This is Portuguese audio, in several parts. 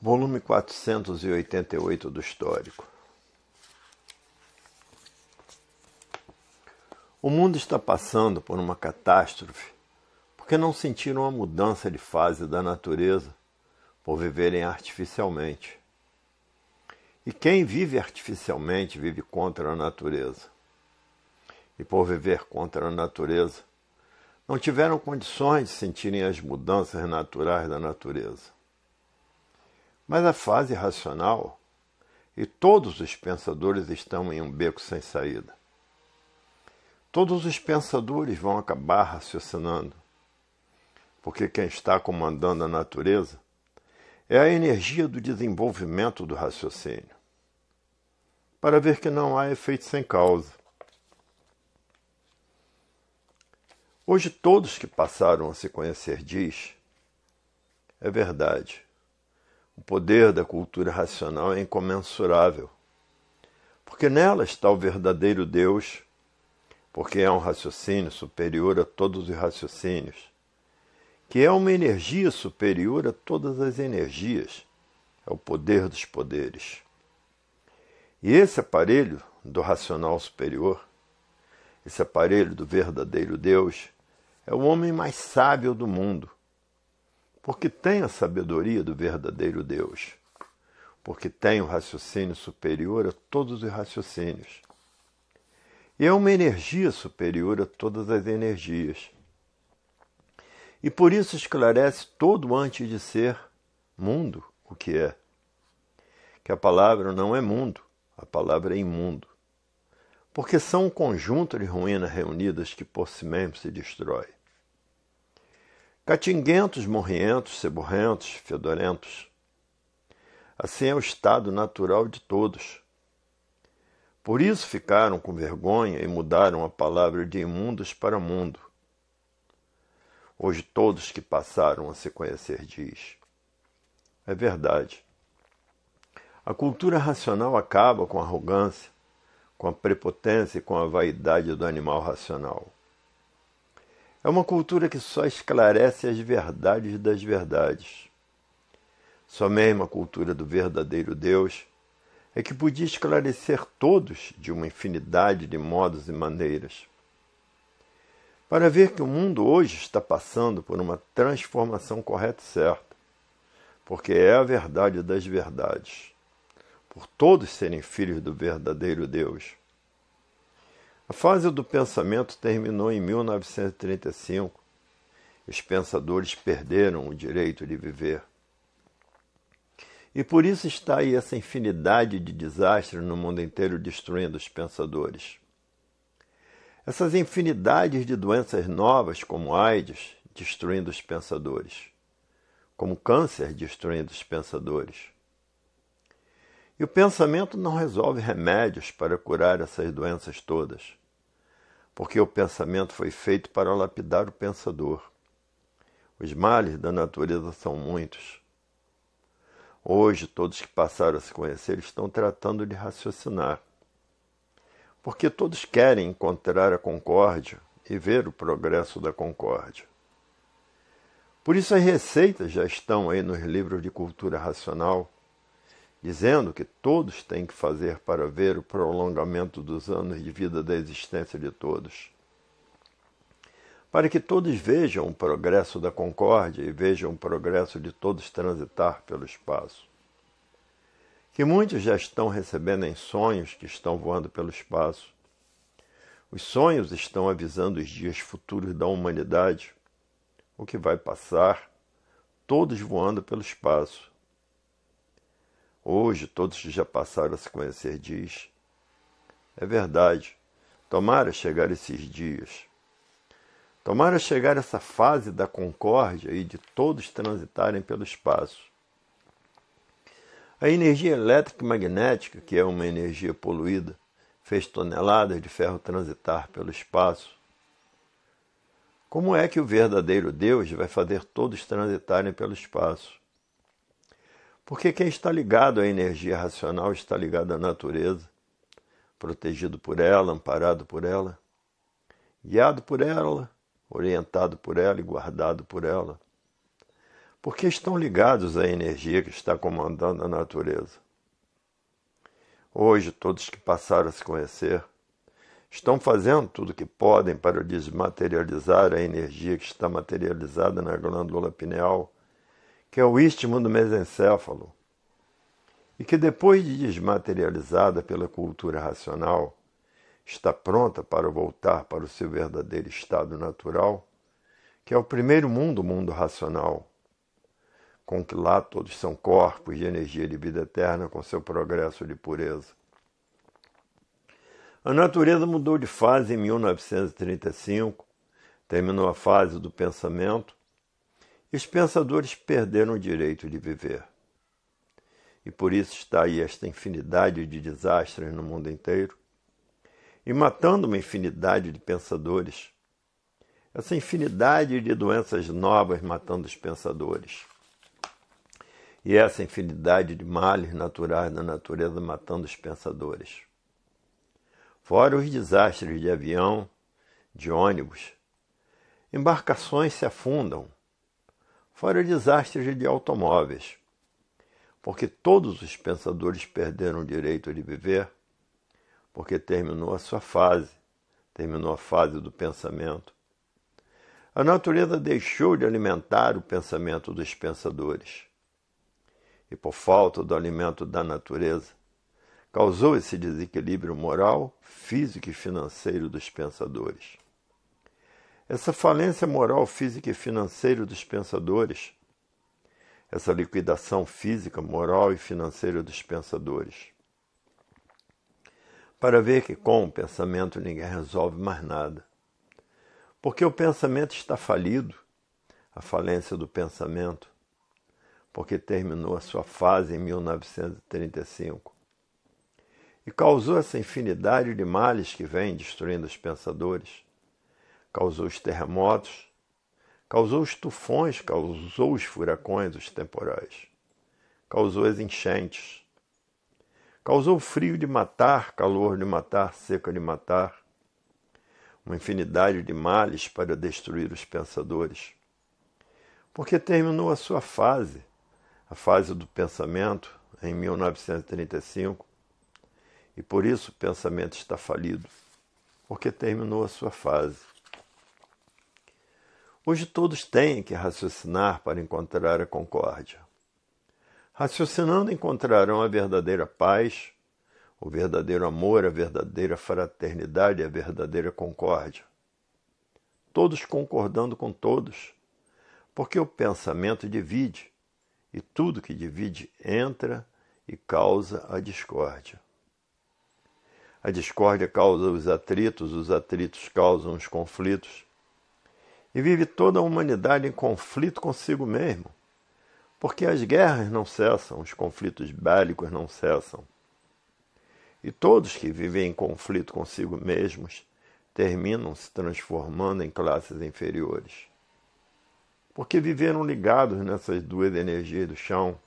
volume 488 do Histórico. O mundo está passando por uma catástrofe porque não sentiram a mudança de fase da natureza por viverem artificialmente. E quem vive artificialmente vive contra a natureza. E por viver contra a natureza, não tiveram condições de sentirem as mudanças naturais da natureza. Mas a fase racional, e todos os pensadores estão em um beco sem saída. Todos os pensadores vão acabar raciocinando, porque quem está comandando a natureza é a energia do desenvolvimento do raciocínio, para ver que não há efeito sem causa. Hoje todos que passaram a se conhecer diz, é verdade, o poder da cultura racional é incomensurável, porque nela está o verdadeiro Deus, porque é um raciocínio superior a todos os raciocínios, que é uma energia superior a todas as energias, é o poder dos poderes. E esse aparelho do racional superior, esse aparelho do verdadeiro Deus, é o homem mais sábio do mundo porque tem a sabedoria do verdadeiro Deus, porque tem o raciocínio superior a todos os raciocínios. E é uma energia superior a todas as energias. E por isso esclarece todo antes de ser mundo o que é. Que a palavra não é mundo, a palavra é imundo. Porque são um conjunto de ruínas reunidas que por si mesmo se destrói. Catinguentos, morrientos, seborrentos, fedorentos. Assim é o estado natural de todos. Por isso ficaram com vergonha e mudaram a palavra de imundos para mundo. Hoje todos que passaram a se conhecer diz. É verdade. A cultura racional acaba com a arrogância, com a prepotência e com a vaidade do animal racional. É uma cultura que só esclarece as verdades das verdades. Só mesmo a cultura do verdadeiro Deus é que podia esclarecer todos de uma infinidade de modos e maneiras. Para ver que o mundo hoje está passando por uma transformação correta e certa, porque é a verdade das verdades, por todos serem filhos do verdadeiro Deus. A fase do pensamento terminou em 1935. Os pensadores perderam o direito de viver. E por isso está aí essa infinidade de desastres no mundo inteiro destruindo os pensadores. Essas infinidades de doenças novas, como AIDS, destruindo os pensadores, como câncer, destruindo os pensadores. E o pensamento não resolve remédios para curar essas doenças todas porque o pensamento foi feito para lapidar o pensador. Os males da natureza são muitos. Hoje, todos que passaram a se conhecer estão tratando de raciocinar. Porque todos querem encontrar a concórdia e ver o progresso da concórdia. Por isso, as receitas já estão aí nos livros de cultura racional dizendo que todos têm que fazer para ver o prolongamento dos anos de vida da existência de todos. Para que todos vejam o progresso da concórdia e vejam o progresso de todos transitar pelo espaço. Que muitos já estão recebendo em sonhos que estão voando pelo espaço. Os sonhos estão avisando os dias futuros da humanidade, o que vai passar, todos voando pelo espaço Hoje todos que já passaram a se conhecer diz. É verdade. Tomara chegar esses dias. Tomara chegar essa fase da concórdia e de todos transitarem pelo espaço. A energia elétrica e magnética, que é uma energia poluída, fez toneladas de ferro transitar pelo espaço. Como é que o verdadeiro Deus vai fazer todos transitarem pelo espaço? Porque quem está ligado à energia racional está ligado à natureza, protegido por ela, amparado por ela, guiado por ela, orientado por ela e guardado por ela. Porque estão ligados à energia que está comandando a natureza. Hoje, todos que passaram a se conhecer estão fazendo tudo o que podem para desmaterializar a energia que está materializada na glândula pineal que é o istmo do mesencéfalo, e que depois de desmaterializada pela cultura racional, está pronta para voltar para o seu verdadeiro estado natural, que é o primeiro mundo, o mundo racional, com que lá todos são corpos de energia de vida eterna com seu progresso de pureza. A natureza mudou de fase em 1935, terminou a fase do pensamento os pensadores perderam o direito de viver. E por isso está aí esta infinidade de desastres no mundo inteiro, e matando uma infinidade de pensadores, essa infinidade de doenças novas matando os pensadores, e essa infinidade de males naturais da natureza matando os pensadores. Fora os desastres de avião, de ônibus, embarcações se afundam fora desastres de automóveis. Porque todos os pensadores perderam o direito de viver, porque terminou a sua fase, terminou a fase do pensamento. A natureza deixou de alimentar o pensamento dos pensadores. E por falta do alimento da natureza, causou esse desequilíbrio moral, físico e financeiro dos pensadores. Essa falência moral, física e financeira dos pensadores, essa liquidação física, moral e financeira dos pensadores. Para ver que com o pensamento ninguém resolve mais nada. Porque o pensamento está falido, a falência do pensamento, porque terminou a sua fase em 1935 e causou essa infinidade de males que vem destruindo os pensadores causou os terremotos, causou os tufões, causou os furacões, os temporais, causou as enchentes, causou frio de matar, calor de matar, seca de matar, uma infinidade de males para destruir os pensadores. Porque terminou a sua fase, a fase do pensamento, em 1935, e por isso o pensamento está falido, porque terminou a sua fase. Hoje todos têm que raciocinar para encontrar a concórdia. Raciocinando encontrarão a verdadeira paz, o verdadeiro amor, a verdadeira fraternidade, a verdadeira concórdia. Todos concordando com todos, porque o pensamento divide e tudo que divide entra e causa a discórdia. A discórdia causa os atritos, os atritos causam os conflitos, e vive toda a humanidade em conflito consigo mesmo. Porque as guerras não cessam, os conflitos bélicos não cessam. E todos que vivem em conflito consigo mesmos terminam se transformando em classes inferiores. Porque viveram ligados nessas duas energias do chão,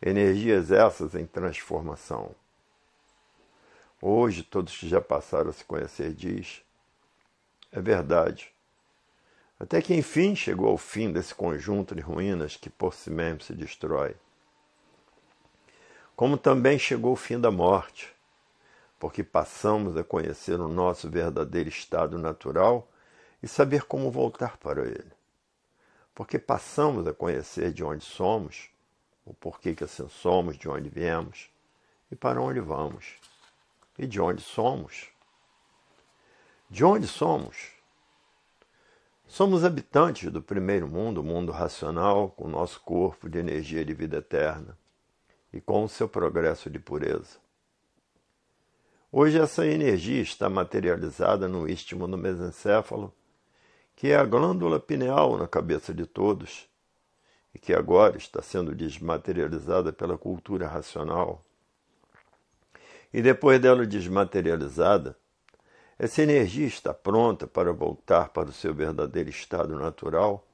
energias essas em transformação. Hoje, todos que já passaram a se conhecer diz: é verdade, até que enfim chegou ao fim desse conjunto de ruínas que por si mesmo se destrói. Como também chegou o fim da morte, porque passamos a conhecer o nosso verdadeiro estado natural e saber como voltar para ele. Porque passamos a conhecer de onde somos, o porquê que assim somos, de onde viemos e para onde vamos, e de onde somos. De onde somos? Somos habitantes do primeiro mundo, mundo racional, com nosso corpo de energia de vida eterna e com o seu progresso de pureza. Hoje essa energia está materializada no istmo do mesencéfalo, que é a glândula pineal na cabeça de todos, e que agora está sendo desmaterializada pela cultura racional. E depois dela desmaterializada, essa energia está pronta para voltar para o seu verdadeiro estado natural,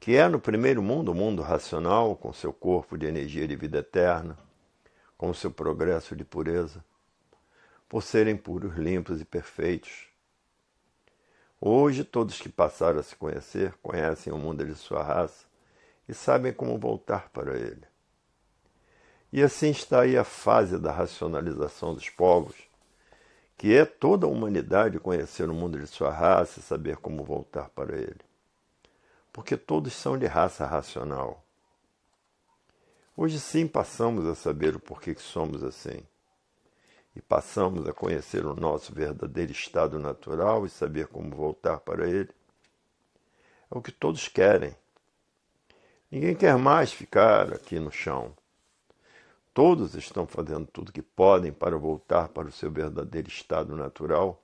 que é no primeiro mundo o mundo racional, com seu corpo de energia de vida eterna, com seu progresso de pureza, por serem puros, limpos e perfeitos. Hoje, todos que passaram a se conhecer conhecem o mundo de sua raça e sabem como voltar para ele. E assim está aí a fase da racionalização dos povos que é toda a humanidade conhecer o mundo de sua raça e saber como voltar para ele. Porque todos são de raça racional. Hoje sim passamos a saber o porquê que somos assim. E passamos a conhecer o nosso verdadeiro estado natural e saber como voltar para ele. É o que todos querem. Ninguém quer mais ficar aqui no chão. Todos estão fazendo tudo que podem para voltar para o seu verdadeiro estado natural,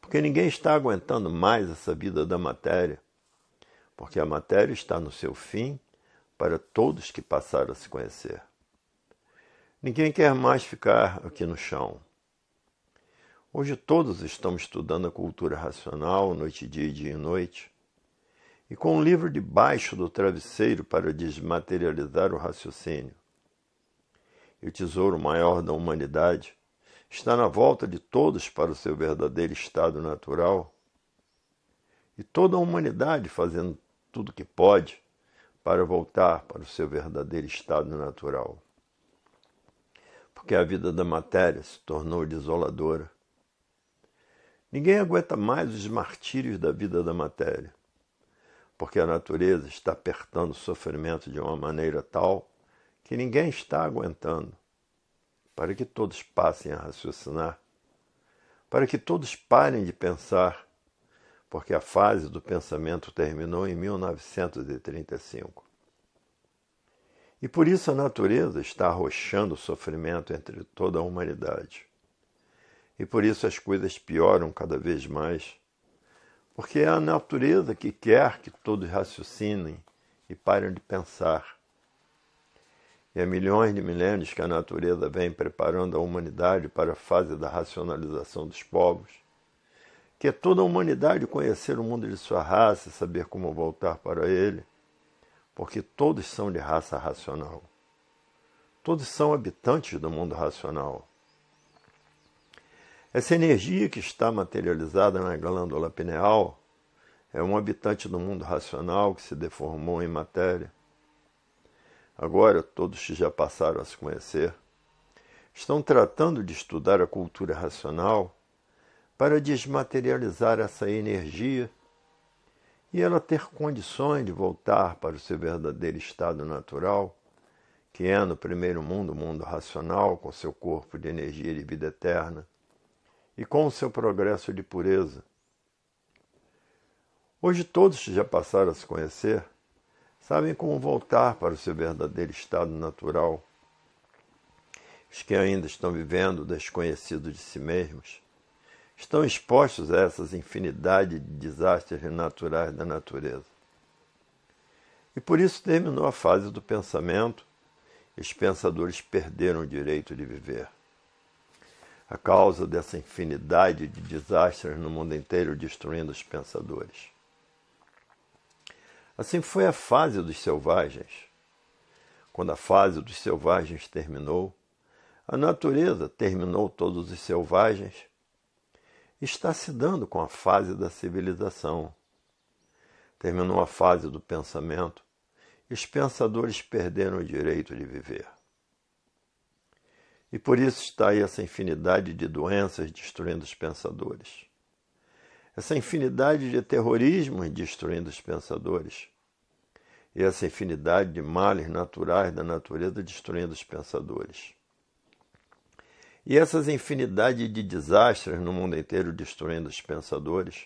porque ninguém está aguentando mais essa vida da matéria, porque a matéria está no seu fim para todos que passaram a se conhecer. Ninguém quer mais ficar aqui no chão. Hoje todos estão estudando a cultura racional, noite, dia, dia e noite, e com um livro debaixo do travesseiro para desmaterializar o raciocínio e o tesouro maior da humanidade, está na volta de todos para o seu verdadeiro estado natural. E toda a humanidade fazendo tudo que pode para voltar para o seu verdadeiro estado natural. Porque a vida da matéria se tornou desoladora. Ninguém aguenta mais os martírios da vida da matéria, porque a natureza está apertando o sofrimento de uma maneira tal que ninguém está aguentando, para que todos passem a raciocinar, para que todos parem de pensar, porque a fase do pensamento terminou em 1935. E por isso a natureza está arrochando o sofrimento entre toda a humanidade. E por isso as coisas pioram cada vez mais, porque é a natureza que quer que todos raciocinem e parem de pensar e há milhões de milênios que a natureza vem preparando a humanidade para a fase da racionalização dos povos, que é toda a humanidade conhecer o mundo de sua raça e saber como voltar para ele, porque todos são de raça racional. Todos são habitantes do mundo racional. Essa energia que está materializada na glândula pineal é um habitante do mundo racional que se deformou em matéria agora todos que já passaram a se conhecer, estão tratando de estudar a cultura racional para desmaterializar essa energia e ela ter condições de voltar para o seu verdadeiro estado natural, que é no primeiro mundo, o mundo racional, com seu corpo de energia de vida eterna e com o seu progresso de pureza. Hoje todos que já passaram a se conhecer sabem como voltar para o seu verdadeiro estado natural. Os que ainda estão vivendo desconhecido de si mesmos estão expostos a essas infinidade de desastres naturais da natureza. E por isso terminou a fase do pensamento, os pensadores perderam o direito de viver. A causa dessa infinidade de desastres no mundo inteiro destruindo os pensadores. Assim foi a fase dos selvagens. Quando a fase dos selvagens terminou, a natureza terminou todos os selvagens, está se dando com a fase da civilização. Terminou a fase do pensamento e os pensadores perderam o direito de viver. E por isso está aí essa infinidade de doenças destruindo os pensadores essa infinidade de terrorismos destruindo os pensadores, e essa infinidade de males naturais da natureza destruindo os pensadores, e essas infinidade de desastres no mundo inteiro destruindo os pensadores,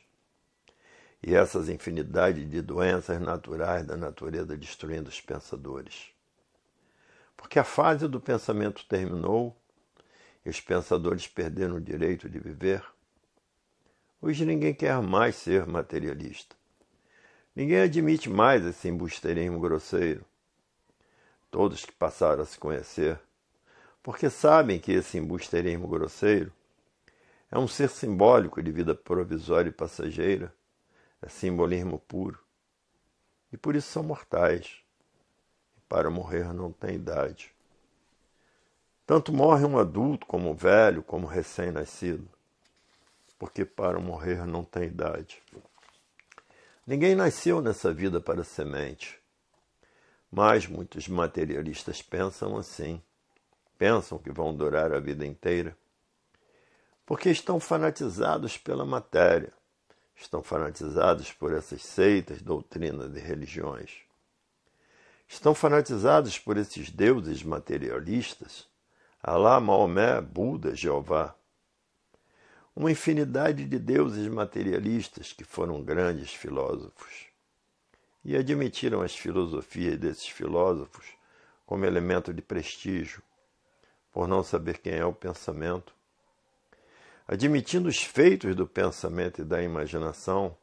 e essas infinidade de doenças naturais da natureza destruindo os pensadores. Porque a fase do pensamento terminou e os pensadores perderam o direito de viver Hoje ninguém quer mais ser materialista. Ninguém admite mais esse embusteirismo grosseiro. Todos que passaram a se conhecer, porque sabem que esse embusteirismo grosseiro é um ser simbólico de vida provisória e passageira, é simbolismo puro. E por isso são mortais. E para morrer não tem idade. Tanto morre um adulto como um velho, como um recém-nascido porque para morrer não tem idade. Ninguém nasceu nessa vida para semente. Mas muitos materialistas pensam assim. Pensam que vão durar a vida inteira. Porque estão fanatizados pela matéria. Estão fanatizados por essas seitas, doutrinas e religiões. Estão fanatizados por esses deuses materialistas. Alá, Maomé, Buda, Jeová uma infinidade de deuses materialistas que foram grandes filósofos e admitiram as filosofias desses filósofos como elemento de prestígio, por não saber quem é o pensamento. Admitindo os feitos do pensamento e da imaginação,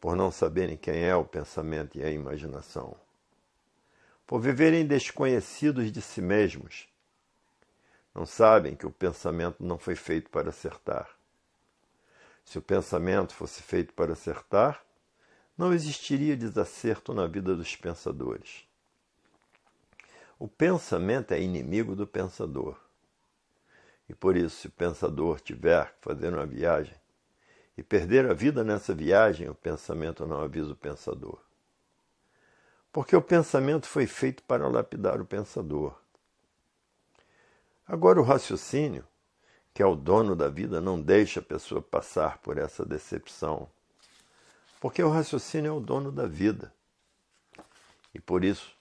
por não saberem quem é o pensamento e a imaginação. Por viverem desconhecidos de si mesmos, não sabem que o pensamento não foi feito para acertar. Se o pensamento fosse feito para acertar, não existiria desacerto na vida dos pensadores. O pensamento é inimigo do pensador. E por isso, se o pensador tiver que fazer uma viagem e perder a vida nessa viagem, o pensamento não avisa o pensador. Porque o pensamento foi feito para lapidar o pensador. Agora, o raciocínio que é o dono da vida, não deixa a pessoa passar por essa decepção. Porque o raciocínio é o dono da vida. E por isso,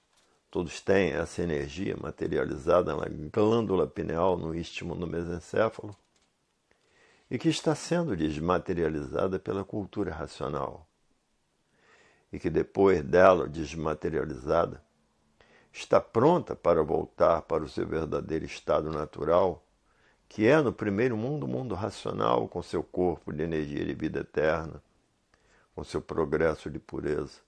todos têm essa energia materializada na glândula pineal, no istmo do mesencéfalo, e que está sendo desmaterializada pela cultura racional. E que depois dela desmaterializada, está pronta para voltar para o seu verdadeiro estado natural que é no primeiro mundo o mundo racional, com seu corpo de energia de vida eterna, com seu progresso de pureza,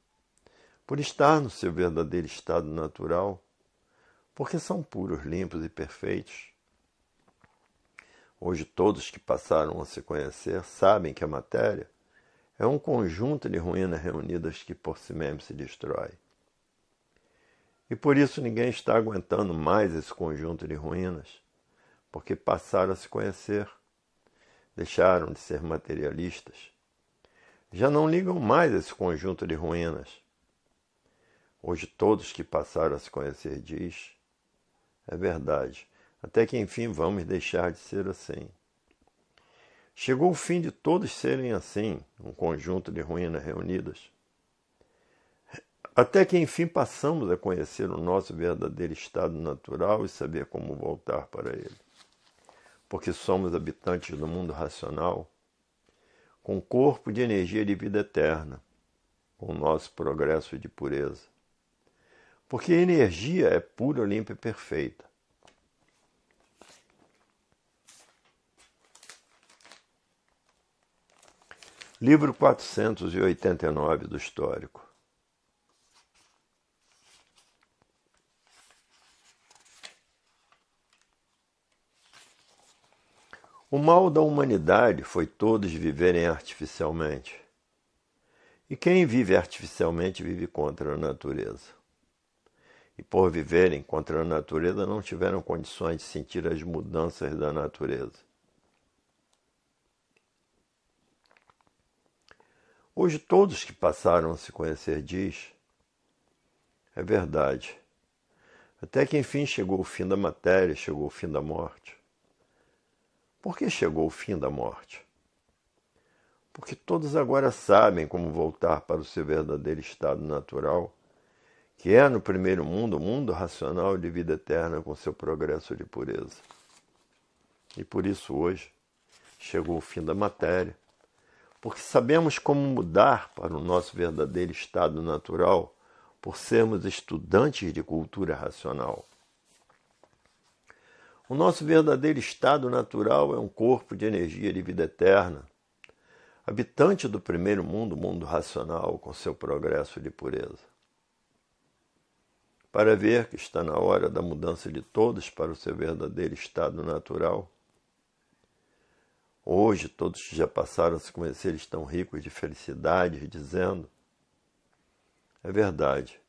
por estar no seu verdadeiro estado natural, porque são puros, limpos e perfeitos. Hoje, todos que passaram a se conhecer sabem que a matéria é um conjunto de ruínas reunidas que por si mesmo se destrói. E por isso ninguém está aguentando mais esse conjunto de ruínas porque passaram a se conhecer, deixaram de ser materialistas. Já não ligam mais esse conjunto de ruínas. Hoje todos que passaram a se conhecer diz: é verdade, até que enfim vamos deixar de ser assim. Chegou o fim de todos serem assim, um conjunto de ruínas reunidas. Até que enfim passamos a conhecer o nosso verdadeiro estado natural e saber como voltar para ele porque somos habitantes do mundo racional, com corpo de energia de vida eterna, com nosso progresso de pureza. Porque a energia é pura, limpa e perfeita. Livro 489 do Histórico. O mal da humanidade foi todos viverem artificialmente. E quem vive artificialmente vive contra a natureza. E por viverem contra a natureza, não tiveram condições de sentir as mudanças da natureza. Hoje, todos que passaram a se conhecer diz: é verdade. Até que enfim chegou o fim da matéria, chegou o fim da morte. Por que chegou o fim da morte? Porque todos agora sabem como voltar para o seu verdadeiro estado natural, que é no primeiro mundo o mundo racional de vida eterna com seu progresso de pureza. E por isso hoje chegou o fim da matéria, porque sabemos como mudar para o nosso verdadeiro estado natural por sermos estudantes de cultura racional. O nosso verdadeiro estado natural é um corpo de energia de vida eterna, habitante do primeiro mundo, mundo racional, com seu progresso de pureza. Para ver que está na hora da mudança de todos para o seu verdadeiro estado natural, Hoje todos que já passaram a se conhecer estão ricos de felicidade, dizendo: É verdade,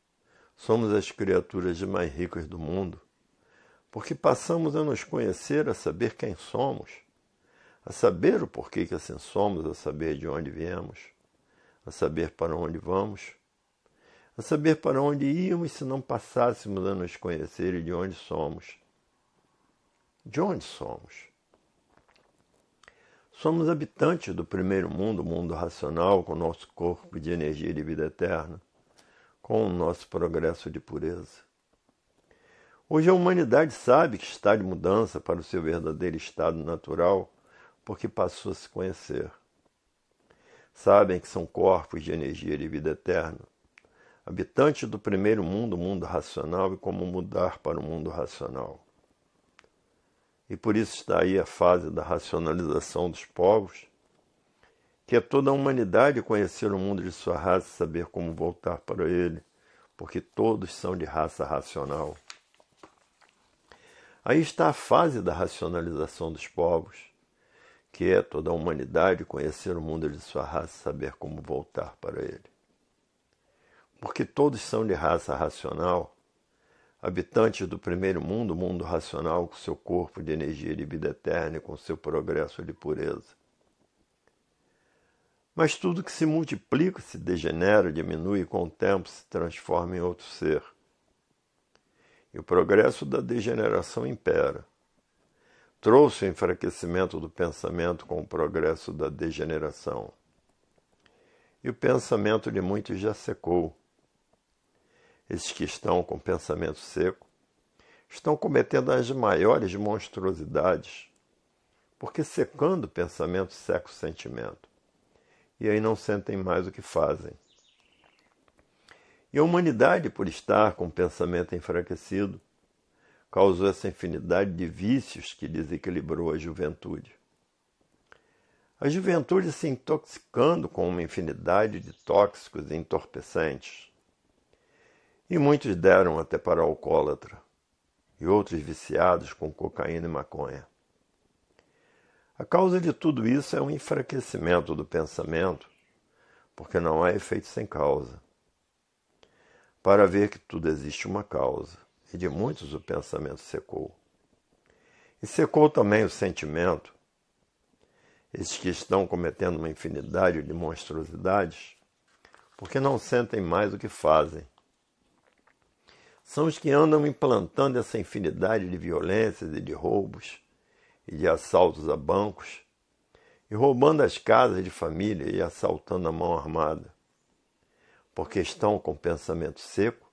somos as criaturas mais ricas do mundo porque passamos a nos conhecer, a saber quem somos, a saber o porquê que assim somos, a saber de onde viemos, a saber para onde vamos, a saber para onde íamos se não passássemos a nos conhecer e de onde somos. De onde somos? Somos habitantes do primeiro mundo, o mundo racional, com nosso corpo de energia de vida eterna, com o nosso progresso de pureza. Hoje a humanidade sabe que está de mudança para o seu verdadeiro estado natural porque passou a se conhecer. Sabem que são corpos de energia de vida eterna, habitantes do primeiro mundo, o mundo racional, e como mudar para o mundo racional. E por isso está aí a fase da racionalização dos povos, que é toda a humanidade conhecer o mundo de sua raça e saber como voltar para ele, porque todos são de raça racional. Aí está a fase da racionalização dos povos, que é toda a humanidade conhecer o mundo de sua raça, saber como voltar para ele. Porque todos são de raça racional, habitantes do primeiro mundo, mundo racional, com seu corpo de energia de vida eterna e com seu progresso de pureza. Mas tudo que se multiplica, se degenera, diminui e com o tempo se transforma em outro ser e o progresso da degeneração impera. Trouxe o enfraquecimento do pensamento com o progresso da degeneração. E o pensamento de muitos já secou. Esses que estão com pensamento seco estão cometendo as maiores monstruosidades, porque secando o pensamento seca o sentimento. E aí não sentem mais o que fazem. E a humanidade, por estar com o pensamento enfraquecido, causou essa infinidade de vícios que desequilibrou a juventude. A juventude se intoxicando com uma infinidade de tóxicos e entorpecentes. E muitos deram até para alcoólatra, e outros viciados com cocaína e maconha. A causa de tudo isso é um enfraquecimento do pensamento, porque não há efeito sem causa para ver que tudo existe uma causa, e de muitos o pensamento secou. E secou também o sentimento. Esses que estão cometendo uma infinidade de monstruosidades, porque não sentem mais o que fazem. São os que andam implantando essa infinidade de violências e de roubos e de assaltos a bancos, e roubando as casas de família e assaltando a mão armada porque estão com o pensamento seco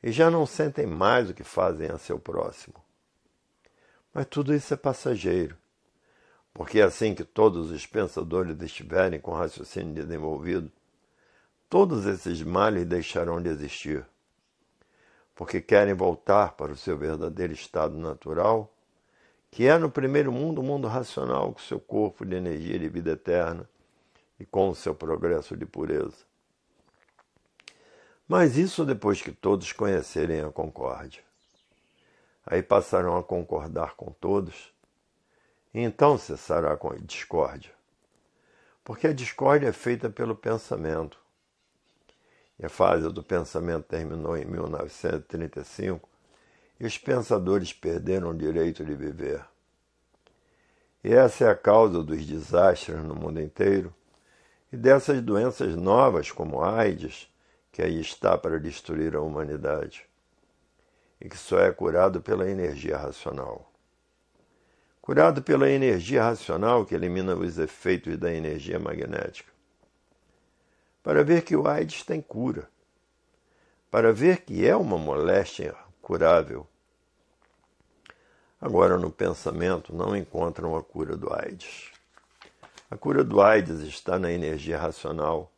e já não sentem mais o que fazem a seu próximo. Mas tudo isso é passageiro, porque assim que todos os pensadores estiverem com raciocínio desenvolvido, todos esses males deixarão de existir, porque querem voltar para o seu verdadeiro estado natural, que é no primeiro mundo o mundo racional com seu corpo de energia e de vida eterna e com o seu progresso de pureza. Mas isso depois que todos conhecerem a concórdia. Aí passarão a concordar com todos, e então cessará a discórdia. Porque a discórdia é feita pelo pensamento. E a fase do pensamento terminou em 1935 e os pensadores perderam o direito de viver. E essa é a causa dos desastres no mundo inteiro e dessas doenças novas como AIDS que aí está para destruir a humanidade e que só é curado pela energia racional. Curado pela energia racional que elimina os efeitos da energia magnética. Para ver que o AIDS tem cura. Para ver que é uma moléstia curável. Agora, no pensamento, não encontram a cura do AIDS. A cura do AIDS está na energia racional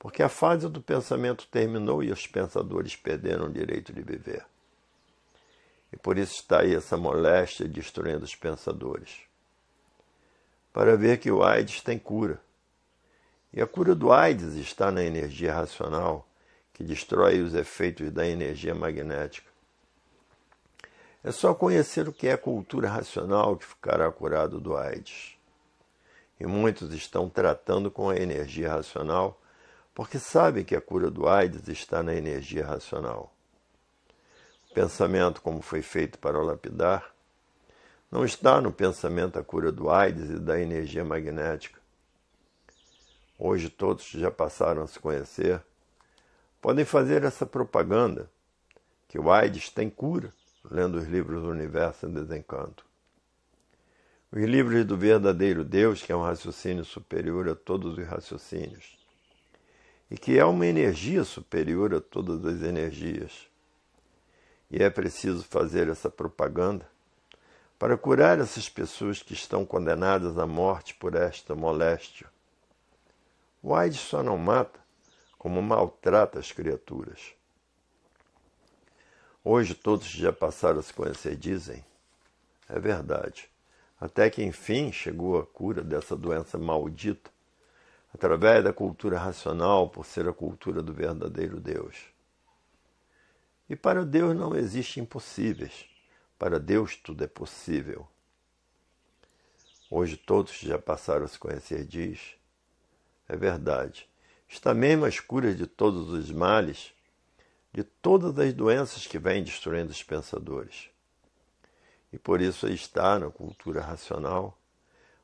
porque a fase do pensamento terminou e os pensadores perderam o direito de viver. E por isso está aí essa moléstia destruindo os pensadores. Para ver que o AIDS tem cura. E a cura do AIDS está na energia racional, que destrói os efeitos da energia magnética. É só conhecer o que é cultura racional que ficará curado do AIDS. E muitos estão tratando com a energia racional porque sabe que a cura do AIDS está na energia racional. O pensamento, como foi feito para o lapidar, não está no pensamento a cura do AIDS e da energia magnética. Hoje todos já passaram a se conhecer, podem fazer essa propaganda que o AIDS tem cura, lendo os livros do Universo em Desencanto. Os livros do verdadeiro Deus, que é um raciocínio superior a todos os raciocínios e que é uma energia superior a todas as energias. E é preciso fazer essa propaganda para curar essas pessoas que estão condenadas à morte por esta moléstia. O AIDS só não mata como maltrata as criaturas. Hoje todos que já passaram a se conhecer dizem, é verdade, até que enfim chegou a cura dessa doença maldita através da cultura racional, por ser a cultura do verdadeiro Deus. E para Deus não existem impossíveis. Para Deus tudo é possível. Hoje todos já passaram a se conhecer, diz. É verdade. Está mesmo as curas de todos os males, de todas as doenças que vêm destruindo os pensadores. E por isso está na cultura racional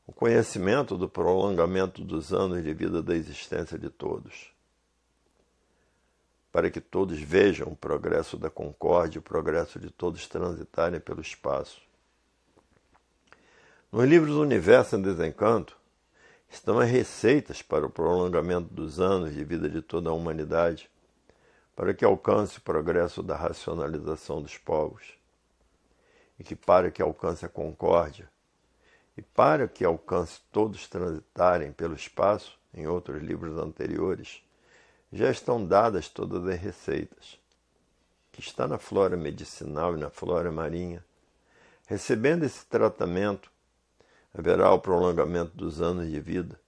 o conhecimento do prolongamento dos anos de vida da existência de todos, para que todos vejam o progresso da concórdia, o progresso de todos transitarem pelo espaço. Nos livros Universo em Desencanto estão as receitas para o prolongamento dos anos de vida de toda a humanidade, para que alcance o progresso da racionalização dos povos e que para que alcance a concórdia, e para que alcance todos transitarem pelo espaço, em outros livros anteriores, já estão dadas todas as receitas, que está na flora medicinal e na flora marinha. Recebendo esse tratamento, haverá o prolongamento dos anos de vida,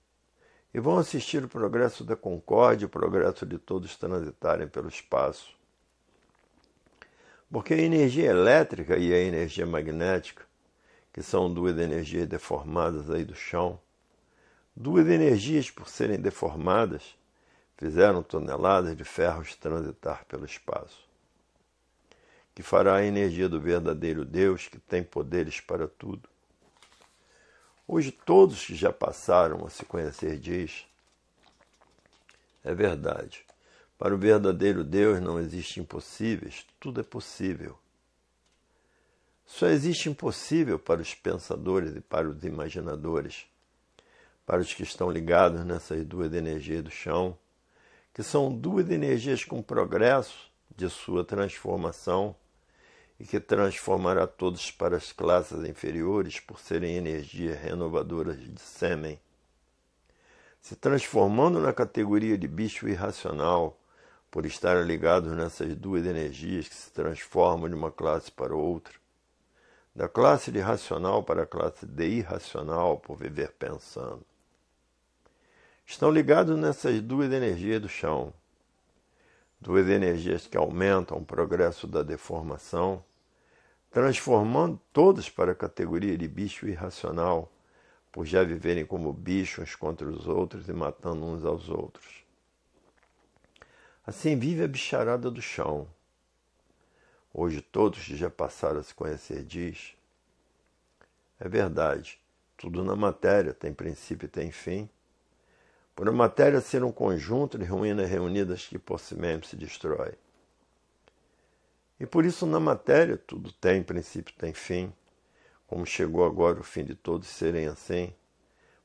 e vão assistir o progresso da concórdia, o progresso de todos transitarem pelo espaço. Porque a energia elétrica e a energia magnética que são duas energias deformadas aí do chão. Duas energias, por serem deformadas, fizeram toneladas de ferros transitar pelo espaço. Que fará a energia do verdadeiro Deus que tem poderes para tudo. Hoje todos que já passaram a se conhecer diz: É verdade. Para o verdadeiro Deus não existe impossíveis, tudo é possível. Só existe impossível para os pensadores e para os imaginadores, para os que estão ligados nessas duas energias do chão, que são duas energias com progresso de sua transformação e que transformará todos para as classes inferiores por serem energias renovadoras de sêmen. Se transformando na categoria de bicho irracional, por estarem ligados nessas duas energias que se transformam de uma classe para outra, da classe de racional para a classe de irracional por viver pensando. Estão ligados nessas duas energias do chão, duas energias que aumentam o progresso da deformação, transformando todos para a categoria de bicho irracional, por já viverem como bichos uns contra os outros e matando uns aos outros. Assim vive a bicharada do chão, Hoje todos que já passaram a se conhecer diz. É verdade. Tudo na matéria tem princípio e tem fim. Por a matéria ser um conjunto de ruínas reunidas que por si mesmo se destrói. E por isso na matéria tudo tem princípio e tem fim. Como chegou agora o fim de todos serem assim,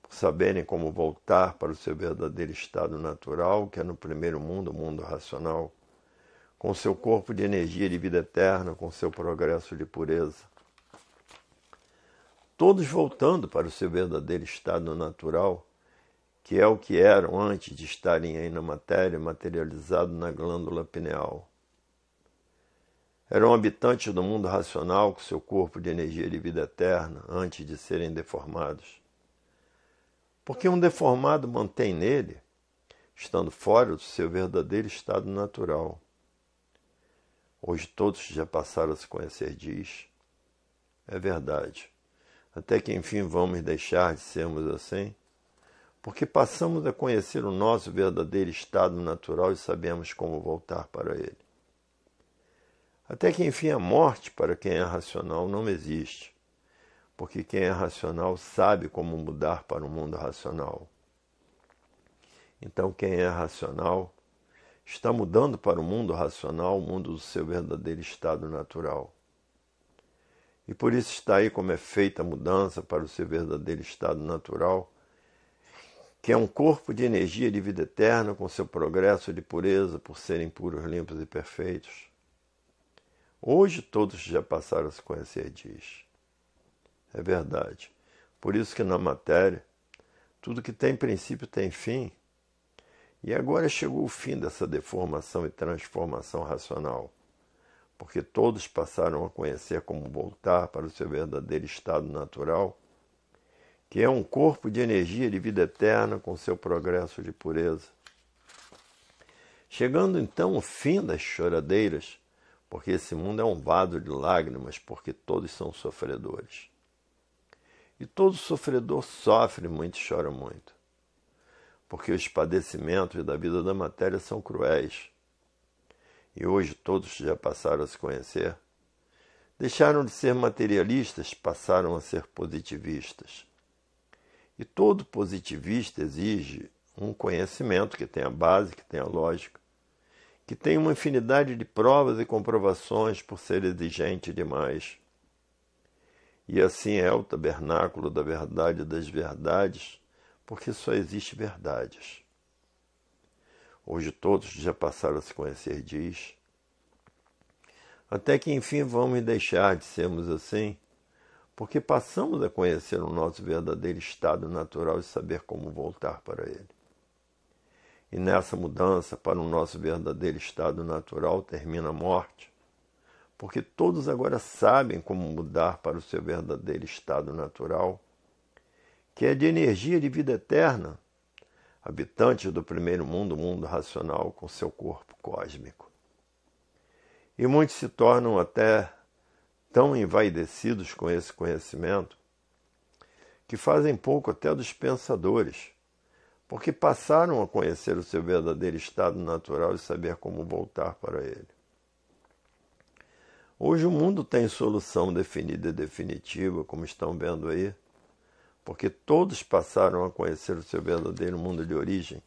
por saberem como voltar para o seu verdadeiro estado natural, que é no primeiro mundo, o mundo racional com seu corpo de energia de vida eterna, com seu progresso de pureza. Todos voltando para o seu verdadeiro estado natural, que é o que eram antes de estarem aí na matéria, materializado na glândula pineal. Eram habitantes do mundo racional com seu corpo de energia de vida eterna, antes de serem deformados. Porque um deformado mantém nele, estando fora do seu verdadeiro estado natural, Hoje todos já passaram a se conhecer, diz. É verdade. Até que enfim vamos deixar de sermos assim, porque passamos a conhecer o nosso verdadeiro estado natural e sabemos como voltar para ele. Até que enfim a morte para quem é racional não existe, porque quem é racional sabe como mudar para o um mundo racional. Então, quem é racional está mudando para o mundo racional, o mundo do seu verdadeiro estado natural. E por isso está aí como é feita a mudança para o seu verdadeiro estado natural, que é um corpo de energia de vida eterna com seu progresso de pureza por serem puros, limpos e perfeitos. Hoje todos já passaram a se conhecer, diz. É verdade. Por isso que na matéria, tudo que tem princípio tem fim. E agora chegou o fim dessa deformação e transformação racional, porque todos passaram a conhecer como voltar para o seu verdadeiro estado natural, que é um corpo de energia de vida eterna com seu progresso de pureza. Chegando então o fim das choradeiras, porque esse mundo é um vado de lágrimas, porque todos são sofredores. E todo sofredor sofre muito e chora muito porque os padecimentos da vida da matéria são cruéis. E hoje todos já passaram a se conhecer. Deixaram de ser materialistas, passaram a ser positivistas. E todo positivista exige um conhecimento que tenha base, que tenha lógica, que tenha uma infinidade de provas e comprovações por ser exigente demais. E assim é o tabernáculo da verdade das verdades porque só existe verdades. Hoje todos já passaram a se conhecer, diz. Até que enfim vamos deixar de sermos assim, porque passamos a conhecer o nosso verdadeiro estado natural e saber como voltar para ele. E nessa mudança para o nosso verdadeiro estado natural termina a morte, porque todos agora sabem como mudar para o seu verdadeiro estado natural que é de energia de vida eterna, habitante do primeiro mundo, mundo racional, com seu corpo cósmico. E muitos se tornam até tão envaidecidos com esse conhecimento que fazem pouco até dos pensadores, porque passaram a conhecer o seu verdadeiro estado natural e saber como voltar para ele. Hoje o mundo tem solução definida e definitiva, como estão vendo aí, porque todos passaram a conhecer o seu verdadeiro mundo de origem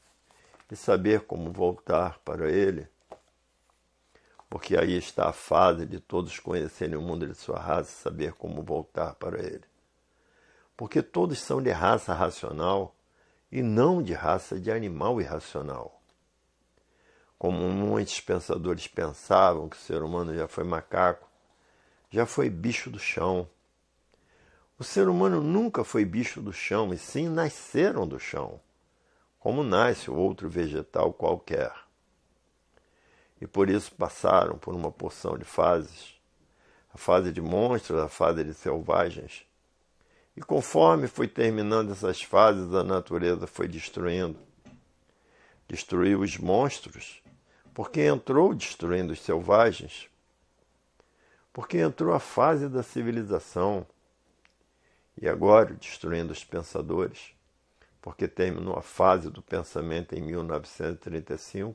e saber como voltar para ele, porque aí está a fase de todos conhecerem o mundo de sua raça e saber como voltar para ele. Porque todos são de raça racional e não de raça de animal irracional. Como muitos pensadores pensavam que o ser humano já foi macaco, já foi bicho do chão, o ser humano nunca foi bicho do chão, e sim nasceram do chão, como nasce o outro vegetal qualquer. E por isso passaram por uma porção de fases, a fase de monstros, a fase de selvagens. E conforme foi terminando essas fases, a natureza foi destruindo. Destruiu os monstros, porque entrou destruindo os selvagens, porque entrou a fase da civilização e agora destruindo os pensadores, porque terminou a fase do pensamento em 1935,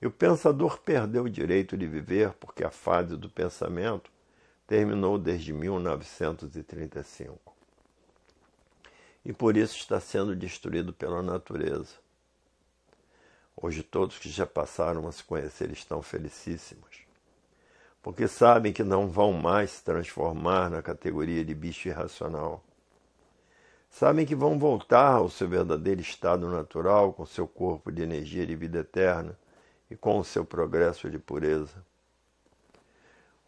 e o pensador perdeu o direito de viver porque a fase do pensamento terminou desde 1935. E por isso está sendo destruído pela natureza. Hoje todos que já passaram a se conhecer estão felicíssimos porque sabem que não vão mais se transformar na categoria de bicho irracional. Sabem que vão voltar ao seu verdadeiro estado natural com seu corpo de energia de vida eterna e com o seu progresso de pureza.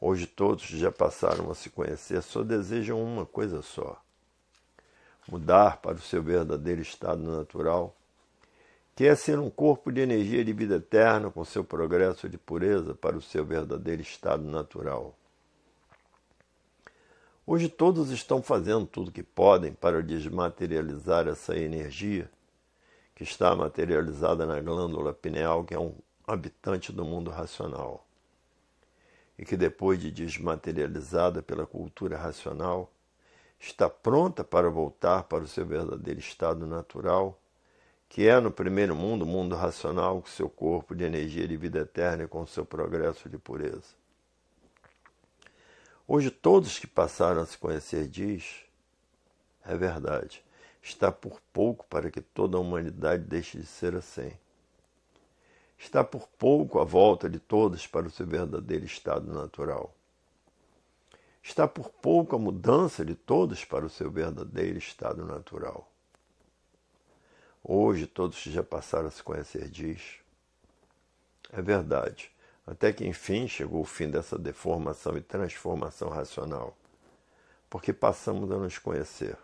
Hoje todos já passaram a se conhecer, só desejam uma coisa só: mudar para o seu verdadeiro estado natural que é ser um corpo de energia de vida eterna com seu progresso de pureza para o seu verdadeiro estado natural. Hoje todos estão fazendo tudo o que podem para desmaterializar essa energia que está materializada na glândula pineal, que é um habitante do mundo racional, e que depois de desmaterializada pela cultura racional, está pronta para voltar para o seu verdadeiro estado natural que é no primeiro mundo, mundo racional, com seu corpo de energia de vida eterna e com seu progresso de pureza. Hoje todos que passaram a se conhecer diz, é verdade, está por pouco para que toda a humanidade deixe de ser assim. Está por pouco a volta de todos para o seu verdadeiro estado natural. Está por pouco a mudança de todos para o seu verdadeiro estado natural Hoje todos já passaram a se conhecer, diz. É verdade. Até que enfim chegou o fim dessa deformação e transformação racional, porque passamos a nos conhecer.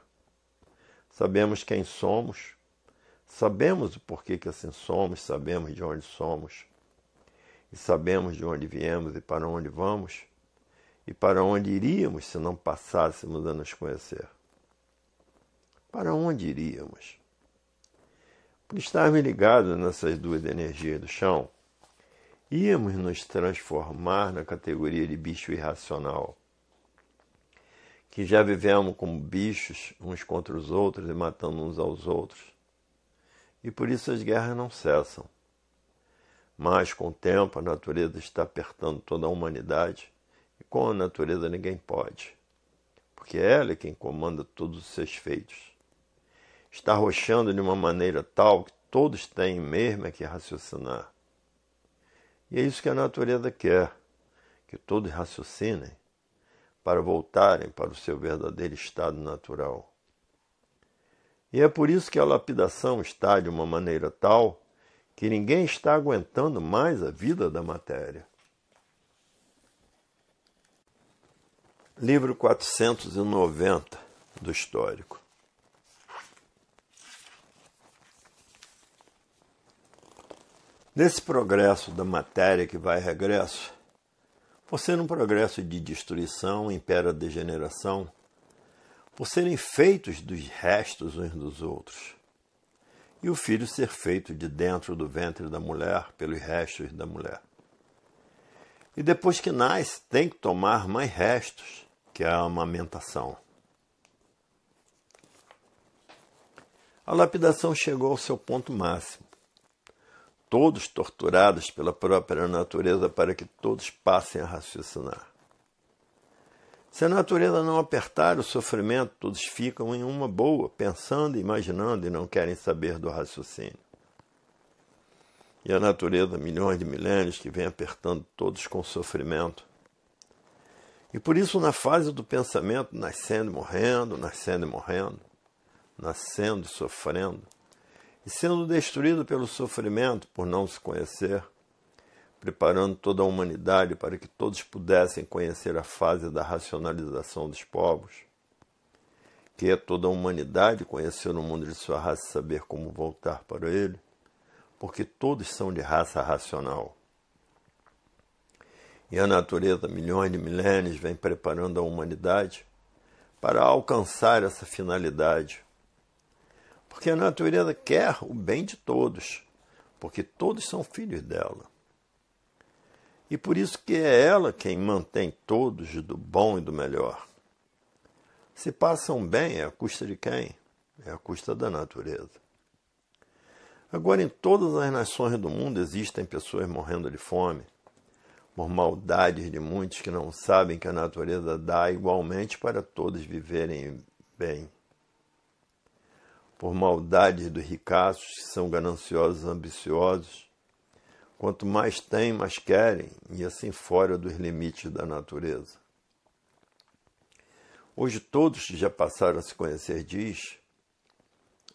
Sabemos quem somos, sabemos o porquê que assim somos, sabemos de onde somos, e sabemos de onde viemos e para onde vamos, e para onde iríamos se não passássemos a nos conhecer. Para onde iríamos? Por Estarmos ligados nessas duas energias do chão, íamos nos transformar na categoria de bicho irracional, que já vivemos como bichos uns contra os outros e matando uns aos outros. E por isso as guerras não cessam. Mas com o tempo a natureza está apertando toda a humanidade e com a natureza ninguém pode, porque é ela é quem comanda todos os seus feitos está roxando de uma maneira tal que todos têm mesmo é que raciocinar. E é isso que a natureza quer, que todos raciocinem para voltarem para o seu verdadeiro estado natural. E é por isso que a lapidação está de uma maneira tal que ninguém está aguentando mais a vida da matéria. Livro 490 do Histórico. Nesse progresso da matéria que vai regresso, por ser um progresso de destruição, impera a degeneração, por serem feitos dos restos uns dos outros, e o filho ser feito de dentro do ventre da mulher, pelos restos da mulher. E depois que nasce, tem que tomar mais restos, que é a amamentação. A lapidação chegou ao seu ponto máximo todos torturados pela própria natureza para que todos passem a raciocinar. Se a natureza não apertar o sofrimento, todos ficam em uma boa, pensando e imaginando e não querem saber do raciocínio. E a natureza, milhões de milênios que vem apertando todos com sofrimento. E por isso, na fase do pensamento, nascendo e morrendo, nascendo e morrendo, nascendo e sofrendo, e sendo destruído pelo sofrimento por não se conhecer, preparando toda a humanidade para que todos pudessem conhecer a fase da racionalização dos povos, que é toda a humanidade conhecer o mundo de sua raça e saber como voltar para ele, porque todos são de raça racional. E a natureza, milhões de milênios, vem preparando a humanidade para alcançar essa finalidade, porque a natureza quer o bem de todos, porque todos são filhos dela. E por isso que é ela quem mantém todos do bom e do melhor. Se passam bem, é a custa de quem? É a custa da natureza. Agora, em todas as nações do mundo existem pessoas morrendo de fome, por maldades de muitos que não sabem que a natureza dá igualmente para todos viverem bem por maldades dos ricaços que são gananciosos ambiciosos. Quanto mais têm, mais querem, e assim fora dos limites da natureza. Hoje todos que já passaram a se conhecer diz,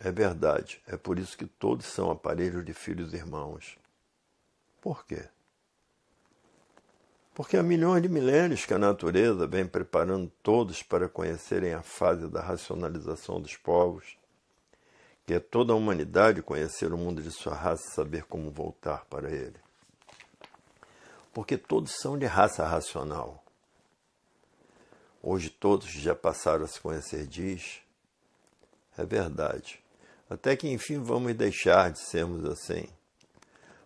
é verdade, é por isso que todos são aparelhos de filhos e irmãos. Por quê? Porque há milhões de milênios que a natureza vem preparando todos para conhecerem a fase da racionalização dos povos, que é toda a humanidade conhecer o mundo de sua raça e saber como voltar para ele. Porque todos são de raça racional. Hoje todos já passaram a se conhecer, diz. É verdade. Até que enfim vamos deixar de sermos assim.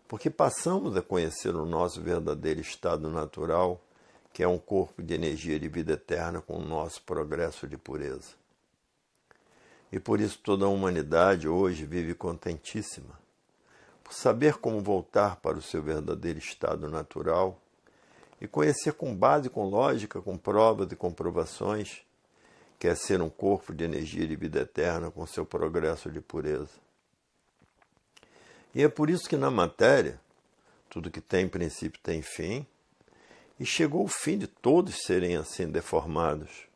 Porque passamos a conhecer o nosso verdadeiro estado natural, que é um corpo de energia de vida eterna com o nosso progresso de pureza. E por isso toda a humanidade hoje vive contentíssima. Por saber como voltar para o seu verdadeiro estado natural e conhecer com base, com lógica, com provas e comprovações, que é ser um corpo de energia de vida eterna com seu progresso de pureza. E é por isso que na matéria, tudo que tem princípio tem fim, e chegou o fim de todos serem assim deformados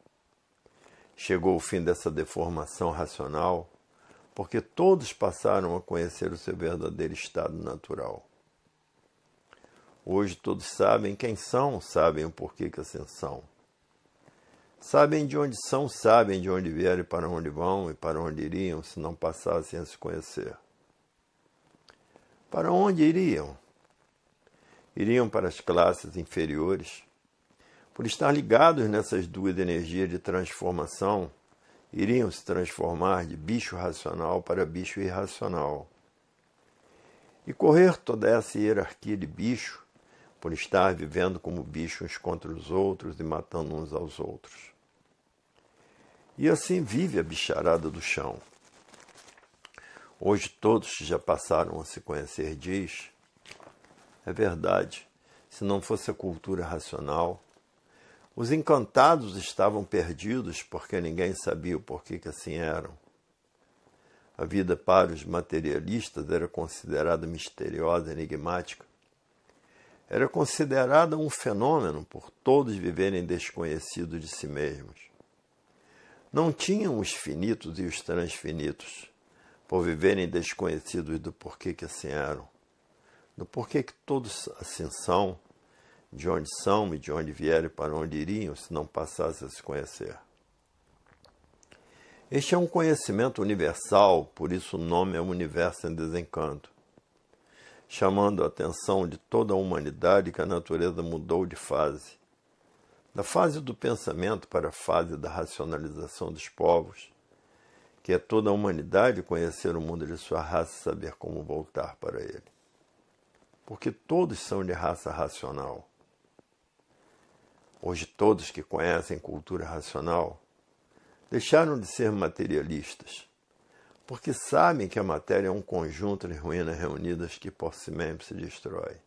chegou o fim dessa deformação racional, porque todos passaram a conhecer o seu verdadeiro estado natural. Hoje todos sabem quem são, sabem o porquê que assim são. Sabem de onde são, sabem de onde vieram e para onde vão e para onde iriam se não passassem a se conhecer. Para onde iriam? Iriam para as classes inferiores, por estar ligados nessas duas energias de transformação, iriam se transformar de bicho racional para bicho irracional. E correr toda essa hierarquia de bicho, por estar vivendo como bicho uns contra os outros e matando uns aos outros. E assim vive a bicharada do chão. Hoje todos que já passaram a se conhecer diz, é verdade, se não fosse a cultura racional, os encantados estavam perdidos porque ninguém sabia o porquê que assim eram. A vida para os materialistas era considerada misteriosa, enigmática. Era considerada um fenômeno por todos viverem desconhecidos de si mesmos. Não tinham os finitos e os transfinitos, por viverem desconhecidos do porquê que assim eram, do porquê que todos assim são de onde são e de onde vieram e para onde iriam se não passassem a se conhecer. Este é um conhecimento universal, por isso o nome é Universo em Desencanto, chamando a atenção de toda a humanidade que a natureza mudou de fase. Da fase do pensamento para a fase da racionalização dos povos, que é toda a humanidade conhecer o mundo de sua raça e saber como voltar para ele. Porque todos são de raça racional hoje todos que conhecem cultura racional, deixaram de ser materialistas, porque sabem que a matéria é um conjunto de ruínas reunidas que por si mesmo se destrói.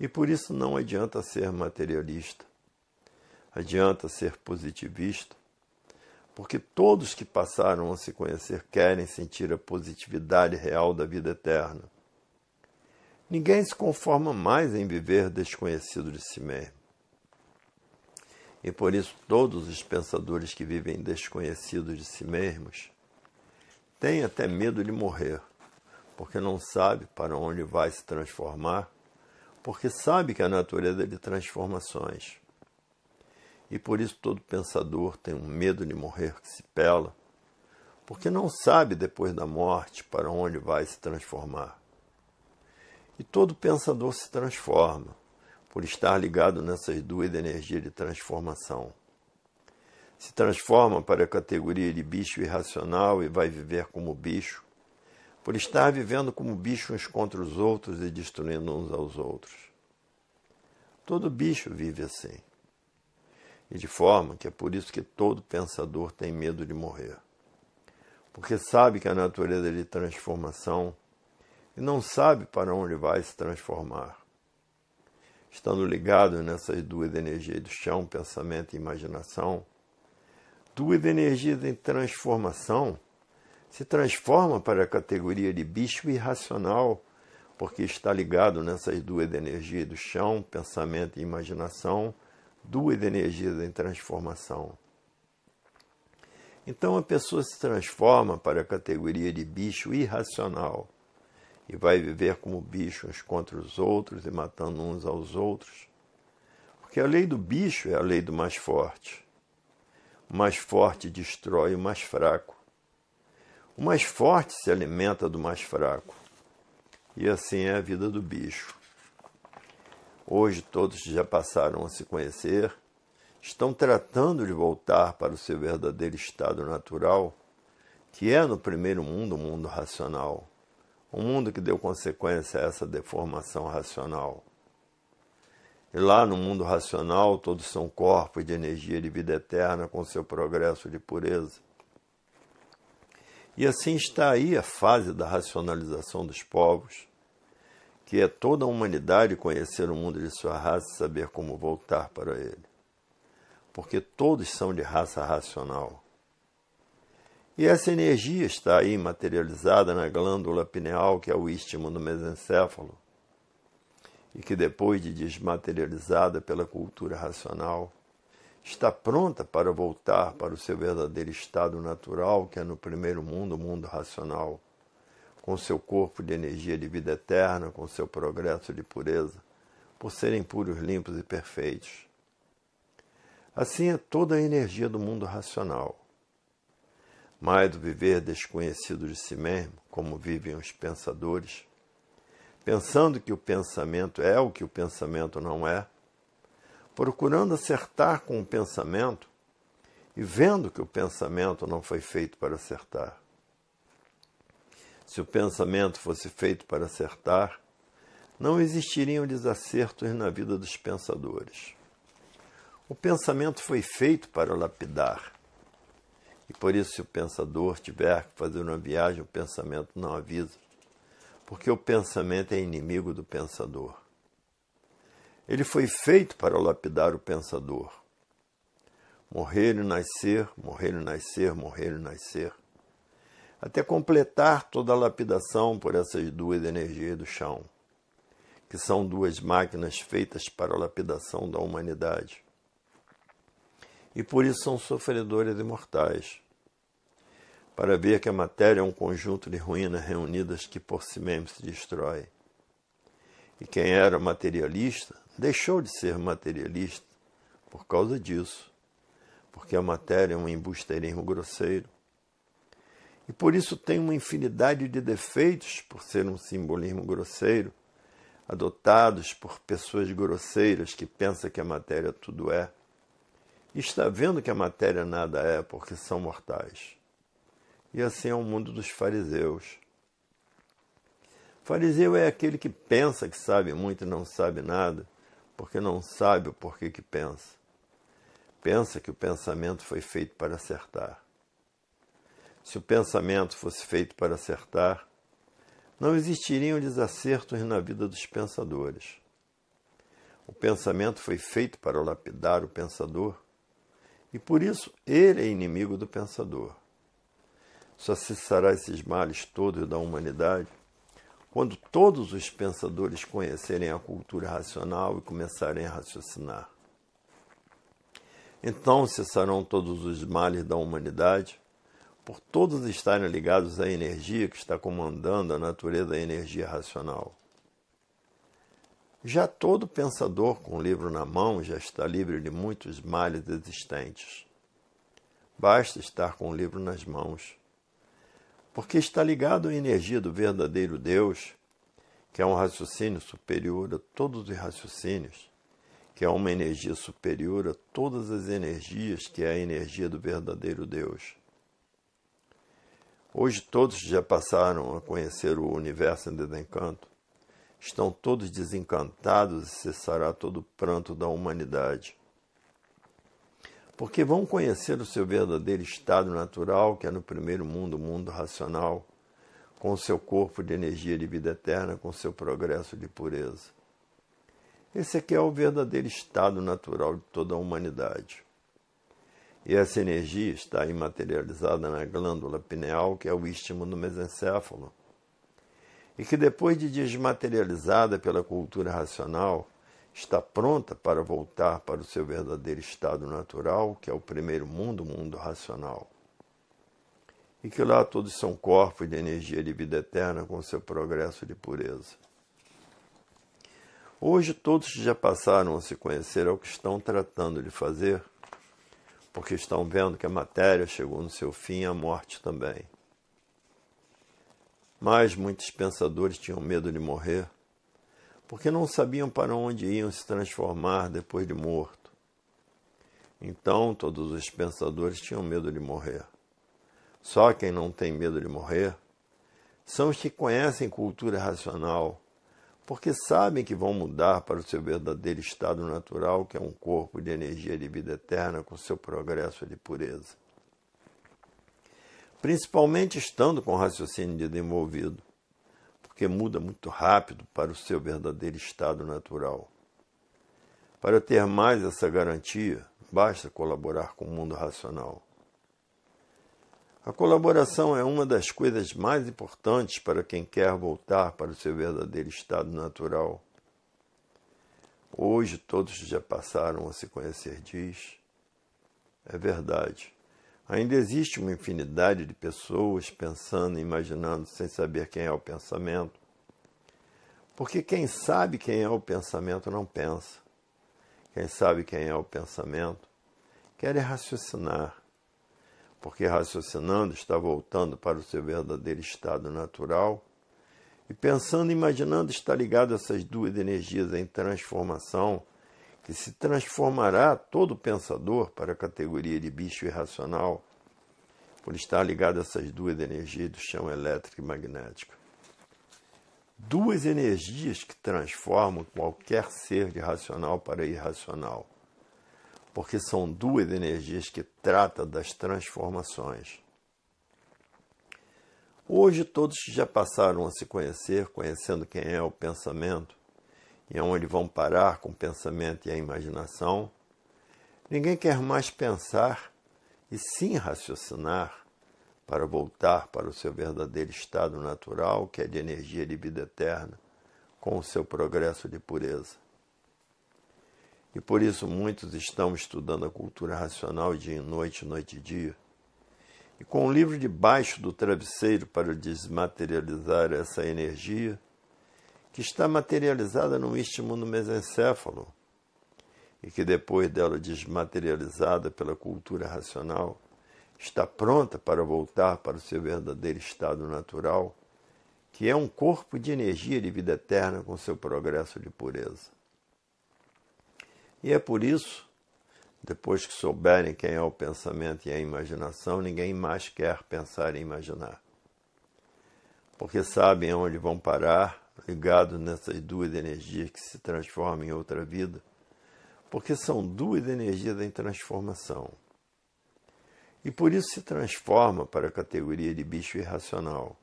E por isso não adianta ser materialista, adianta ser positivista, porque todos que passaram a se conhecer querem sentir a positividade real da vida eterna. Ninguém se conforma mais em viver desconhecido de si mesmo. E por isso, todos os pensadores que vivem desconhecidos de si mesmos têm até medo de morrer, porque não sabe para onde vai se transformar, porque sabe que a natureza é de transformações. E por isso, todo pensador tem um medo de morrer que se pela, porque não sabe depois da morte para onde vai se transformar. E todo pensador se transforma, por estar ligado nessas duas energias de transformação. Se transforma para a categoria de bicho irracional e vai viver como bicho, por estar vivendo como bicho uns contra os outros e destruindo uns aos outros. Todo bicho vive assim. E de forma que é por isso que todo pensador tem medo de morrer. Porque sabe que a natureza é de transformação e não sabe para onde vai se transformar estando ligado nessas duas energias do chão, pensamento e imaginação, duas energias em transformação, se transforma para a categoria de bicho irracional, porque está ligado nessas duas energias do chão, pensamento e imaginação, duas energias em transformação. Então a pessoa se transforma para a categoria de bicho irracional, e vai viver como bicho uns contra os outros e matando uns aos outros. Porque a lei do bicho é a lei do mais forte. O mais forte destrói o mais fraco. O mais forte se alimenta do mais fraco. E assim é a vida do bicho. Hoje todos já passaram a se conhecer, estão tratando de voltar para o seu verdadeiro estado natural, que é no primeiro mundo o mundo racional o mundo que deu consequência a essa deformação racional. E lá no mundo racional, todos são corpos de energia de vida eterna com seu progresso de pureza. E assim está aí a fase da racionalização dos povos, que é toda a humanidade conhecer o mundo de sua raça e saber como voltar para ele. Porque todos são de raça racional. E essa energia está aí materializada na glândula pineal, que é o istmo do mesencéfalo, e que depois de desmaterializada pela cultura racional, está pronta para voltar para o seu verdadeiro estado natural, que é no primeiro mundo, o mundo racional, com seu corpo de energia de vida eterna, com seu progresso de pureza, por serem puros, limpos e perfeitos. Assim é toda a energia do mundo racional mais do viver desconhecido de si mesmo, como vivem os pensadores, pensando que o pensamento é o que o pensamento não é, procurando acertar com o pensamento e vendo que o pensamento não foi feito para acertar. Se o pensamento fosse feito para acertar, não existiriam desacertos na vida dos pensadores. O pensamento foi feito para lapidar, e por isso, se o pensador tiver que fazer uma viagem, o pensamento não avisa, porque o pensamento é inimigo do pensador. Ele foi feito para lapidar o pensador. Morrer e nascer, morrer e nascer, morrer e nascer. Até completar toda a lapidação por essas duas energias do chão, que são duas máquinas feitas para a lapidação da humanidade e por isso são sofredores e mortais. Para ver que a matéria é um conjunto de ruínas reunidas que por si mesmo se destrói. E quem era materialista deixou de ser materialista por causa disso, porque a matéria é um embusteirismo grosseiro. E por isso tem uma infinidade de defeitos por ser um simbolismo grosseiro, adotados por pessoas grosseiras que pensam que a matéria tudo é está vendo que a matéria nada é, porque são mortais. E assim é o mundo dos fariseus. Fariseu é aquele que pensa que sabe muito e não sabe nada, porque não sabe o porquê que pensa. Pensa que o pensamento foi feito para acertar. Se o pensamento fosse feito para acertar, não existiriam desacertos na vida dos pensadores. O pensamento foi feito para lapidar o pensador e por isso ele é inimigo do pensador. Só cessará esses males todos da humanidade quando todos os pensadores conhecerem a cultura racional e começarem a raciocinar. Então cessarão todos os males da humanidade, por todos estarem ligados à energia que está comandando a natureza da energia racional. Já todo pensador com o livro na mão já está livre de muitos males existentes. Basta estar com o livro nas mãos, porque está ligado à energia do verdadeiro Deus, que é um raciocínio superior a todos os raciocínios, que é uma energia superior a todas as energias, que é a energia do verdadeiro Deus. Hoje todos já passaram a conhecer o universo em desencanto Estão todos desencantados e cessará todo o pranto da humanidade. Porque vão conhecer o seu verdadeiro estado natural, que é no primeiro mundo, o mundo racional, com o seu corpo de energia de vida eterna, com o seu progresso de pureza. Esse aqui é o verdadeiro estado natural de toda a humanidade. E essa energia está imaterializada na glândula pineal, que é o istmo do mesencéfalo, e que, depois de desmaterializada pela cultura racional, está pronta para voltar para o seu verdadeiro estado natural, que é o primeiro mundo, o mundo racional. E que lá todos são corpos de energia de vida eterna com seu progresso de pureza. Hoje, todos que já passaram a se conhecer é o que estão tratando de fazer, porque estão vendo que a matéria chegou no seu fim e a morte também. Mas muitos pensadores tinham medo de morrer, porque não sabiam para onde iam se transformar depois de morto. Então todos os pensadores tinham medo de morrer. Só quem não tem medo de morrer são os que conhecem cultura racional, porque sabem que vão mudar para o seu verdadeiro estado natural, que é um corpo de energia de vida eterna com seu progresso de pureza principalmente estando com o raciocínio desenvolvido, porque muda muito rápido para o seu verdadeiro estado natural. Para ter mais essa garantia, basta colaborar com o mundo racional. A colaboração é uma das coisas mais importantes para quem quer voltar para o seu verdadeiro estado natural. Hoje todos já passaram a se conhecer, diz. É verdade. Ainda existe uma infinidade de pessoas pensando e imaginando sem saber quem é o pensamento. Porque quem sabe quem é o pensamento não pensa. Quem sabe quem é o pensamento quer é raciocinar. Porque raciocinando está voltando para o seu verdadeiro estado natural. E pensando e imaginando está ligado a essas duas energias em transformação que se transformará todo pensador para a categoria de bicho irracional, por estar ligado a essas duas energias do chão elétrico e magnético. Duas energias que transformam qualquer ser de racional para irracional, porque são duas energias que tratam das transformações. Hoje, todos que já passaram a se conhecer, conhecendo quem é o pensamento, e aonde vão parar com o pensamento e a imaginação. Ninguém quer mais pensar e sim raciocinar para voltar para o seu verdadeiro estado natural, que é de energia de vida eterna, com o seu progresso de pureza. E por isso muitos estão estudando a cultura racional dia e noite, noite e dia. E com o livro debaixo do travesseiro para desmaterializar essa energia, que está materializada no istmo no mesencéfalo e que depois dela desmaterializada pela cultura racional, está pronta para voltar para o seu verdadeiro estado natural, que é um corpo de energia de vida eterna com seu progresso de pureza. E é por isso, depois que souberem quem é o pensamento e a imaginação, ninguém mais quer pensar e imaginar. Porque sabem onde vão parar ligado nessas duas energias que se transformam em outra vida, porque são duas energias em transformação. E por isso se transforma para a categoria de bicho irracional.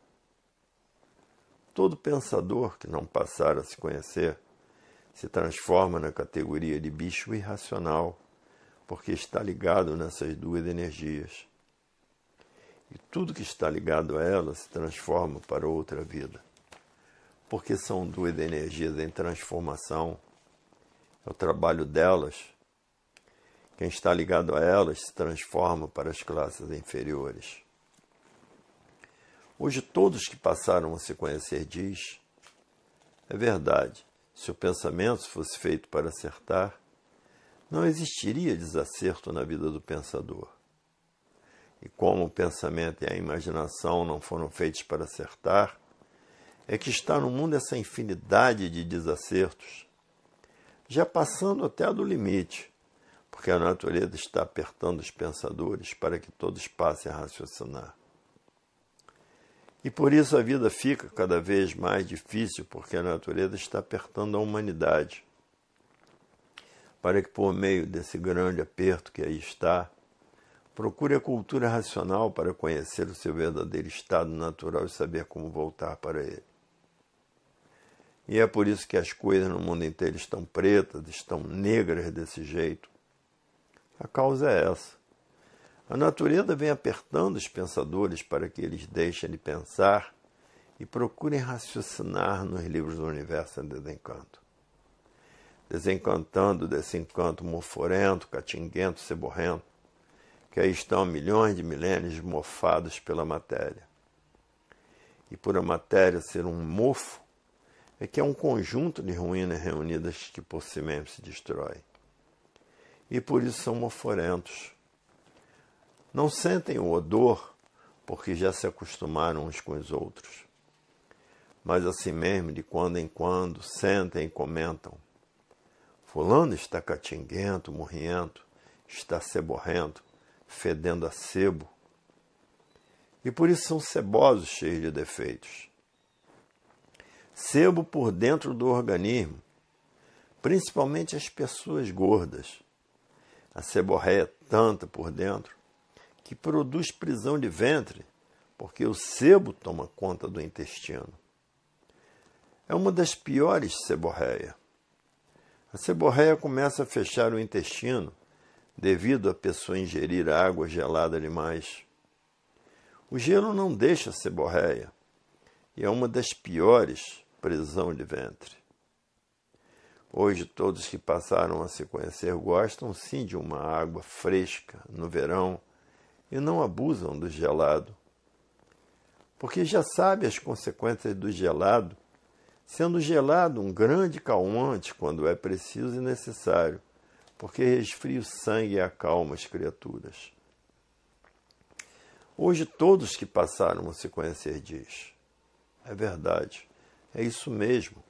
Todo pensador que não passar a se conhecer se transforma na categoria de bicho irracional, porque está ligado nessas duas energias. E tudo que está ligado a ela se transforma para outra vida porque são duas energias em transformação. É o trabalho delas. Quem está ligado a elas se transforma para as classes inferiores. Hoje todos que passaram a se conhecer diz: é verdade. Se o pensamento fosse feito para acertar, não existiria desacerto na vida do pensador. E como o pensamento e a imaginação não foram feitos para acertar, é que está no mundo essa infinidade de desacertos, já passando até do limite, porque a natureza está apertando os pensadores para que todos passem a raciocinar. E por isso a vida fica cada vez mais difícil, porque a natureza está apertando a humanidade, para que, por meio desse grande aperto que aí está, Procure a cultura racional para conhecer o seu verdadeiro estado natural e saber como voltar para ele. E é por isso que as coisas no mundo inteiro estão pretas, estão negras desse jeito. A causa é essa. A natureza vem apertando os pensadores para que eles deixem de pensar e procurem raciocinar nos livros do universo em desencanto. Desencantando desse encanto moforento, catinguento, ceborrento, que aí estão milhões de milênios mofados pela matéria. E por a matéria ser um mofo, é que é um conjunto de ruínas reunidas que por si mesmo se destrói. E por isso são moforentos. Não sentem o odor, porque já se acostumaram uns com os outros. Mas assim mesmo, de quando em quando, sentem e comentam. Fulano está catinguento, morrendo, está ceborrento, fedendo a sebo. E por isso são cebosos, cheios de defeitos sebo por dentro do organismo, principalmente as pessoas gordas. A seborreia é tanta por dentro que produz prisão de ventre, porque o sebo toma conta do intestino. É uma das piores seborreias. A seborreia começa a fechar o intestino devido a pessoa ingerir água gelada demais. O gelo não deixa a seborreia e é uma das piores prisão de ventre. Hoje, todos que passaram a se conhecer gostam sim de uma água fresca no verão e não abusam do gelado, porque já sabe as consequências do gelado, sendo gelado um grande calmante quando é preciso e necessário, porque resfria o sangue e acalma as criaturas. Hoje todos que passaram a se conhecer diz. É verdade. É isso mesmo.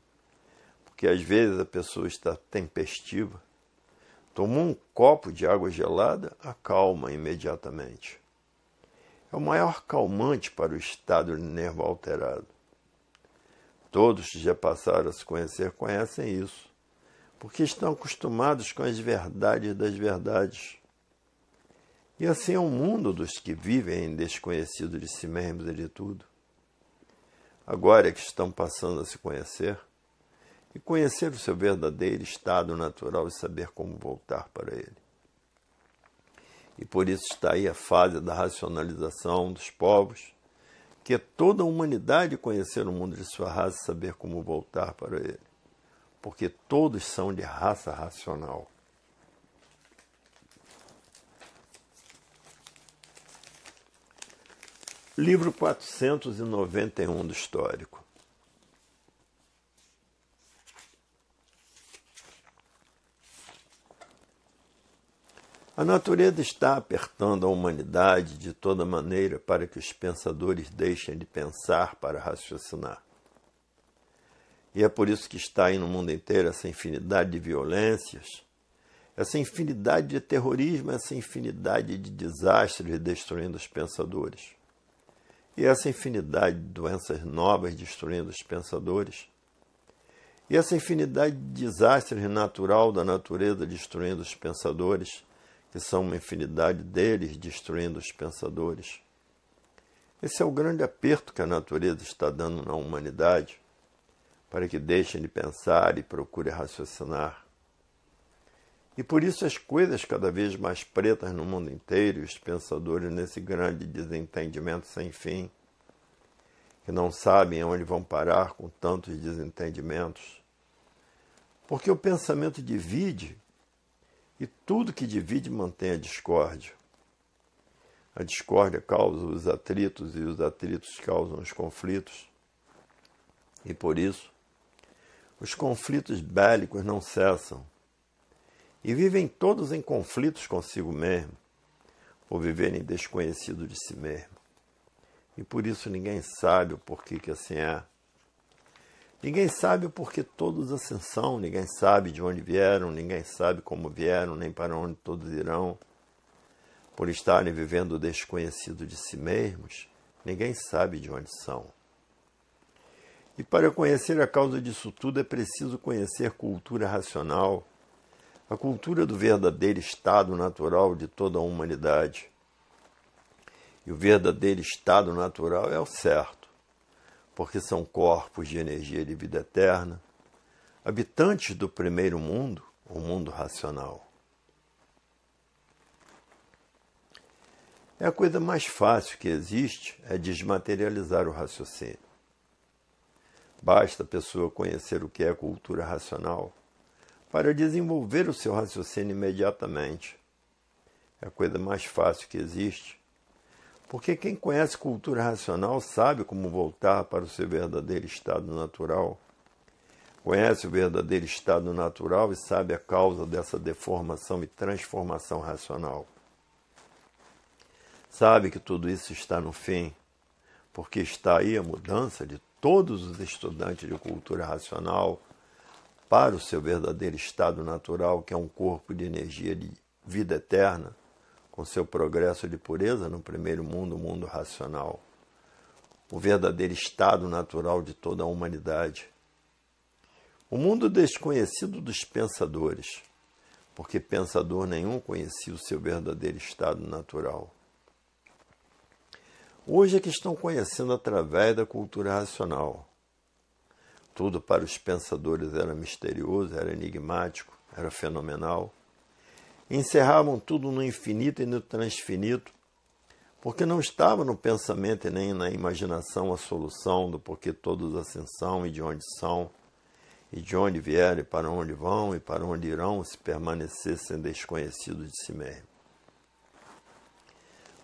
Porque às vezes a pessoa está tempestiva. Tomou um copo de água gelada, acalma imediatamente. É o maior calmante para o estado de nervo alterado. Todos que já passaram a se conhecer conhecem isso, porque estão acostumados com as verdades das verdades. E assim é o mundo dos que vivem desconhecido de si mesmos e de tudo agora é que estão passando a se conhecer, e conhecer o seu verdadeiro estado natural e saber como voltar para ele. E por isso está aí a fase da racionalização dos povos, que é toda a humanidade conhecer o mundo de sua raça e saber como voltar para ele, porque todos são de raça racional. Livro 491 do Histórico. A natureza está apertando a humanidade de toda maneira para que os pensadores deixem de pensar para raciocinar. E é por isso que está aí no mundo inteiro essa infinidade de violências, essa infinidade de terrorismo, essa infinidade de desastres destruindo os pensadores e essa infinidade de doenças novas destruindo os pensadores, e essa infinidade de desastres natural da natureza destruindo os pensadores, que são uma infinidade deles destruindo os pensadores. Esse é o grande aperto que a natureza está dando na humanidade para que deixem de pensar e procure raciocinar. E por isso as coisas cada vez mais pretas no mundo inteiro, os pensadores nesse grande desentendimento sem fim, que não sabem aonde vão parar com tantos desentendimentos. Porque o pensamento divide e tudo que divide mantém a discórdia. A discórdia causa os atritos e os atritos causam os conflitos. E por isso, os conflitos bélicos não cessam e vivem todos em conflitos consigo mesmo, ou viverem desconhecido de si mesmo. E por isso ninguém sabe o porquê que assim é. Ninguém sabe o porquê todos assim são, ninguém sabe de onde vieram, ninguém sabe como vieram, nem para onde todos irão. Por estarem vivendo desconhecido de si mesmos, ninguém sabe de onde são. E para conhecer a causa disso tudo é preciso conhecer cultura racional, a cultura do verdadeiro estado natural de toda a humanidade. E o verdadeiro estado natural é o certo, porque são corpos de energia de vida eterna, habitantes do primeiro mundo, o mundo racional. É a coisa mais fácil que existe é desmaterializar o raciocínio. Basta a pessoa conhecer o que é cultura racional para desenvolver o seu raciocínio imediatamente. É a coisa mais fácil que existe. Porque quem conhece cultura racional sabe como voltar para o seu verdadeiro estado natural. Conhece o verdadeiro estado natural e sabe a causa dessa deformação e transformação racional. Sabe que tudo isso está no fim, porque está aí a mudança de todos os estudantes de cultura racional para o seu verdadeiro estado natural, que é um corpo de energia de vida eterna, com seu progresso de pureza no primeiro mundo, o mundo racional, o verdadeiro estado natural de toda a humanidade. O mundo desconhecido dos pensadores, porque pensador nenhum conhecia o seu verdadeiro estado natural. Hoje é que estão conhecendo através da cultura racional tudo para os pensadores era misterioso, era enigmático, era fenomenal. Encerravam tudo no infinito e no transfinito, porque não estava no pensamento e nem na imaginação a solução do porquê todos assim são e de onde são, e de onde vieram e para onde vão e para onde irão se permanecessem desconhecidos de si mesmo.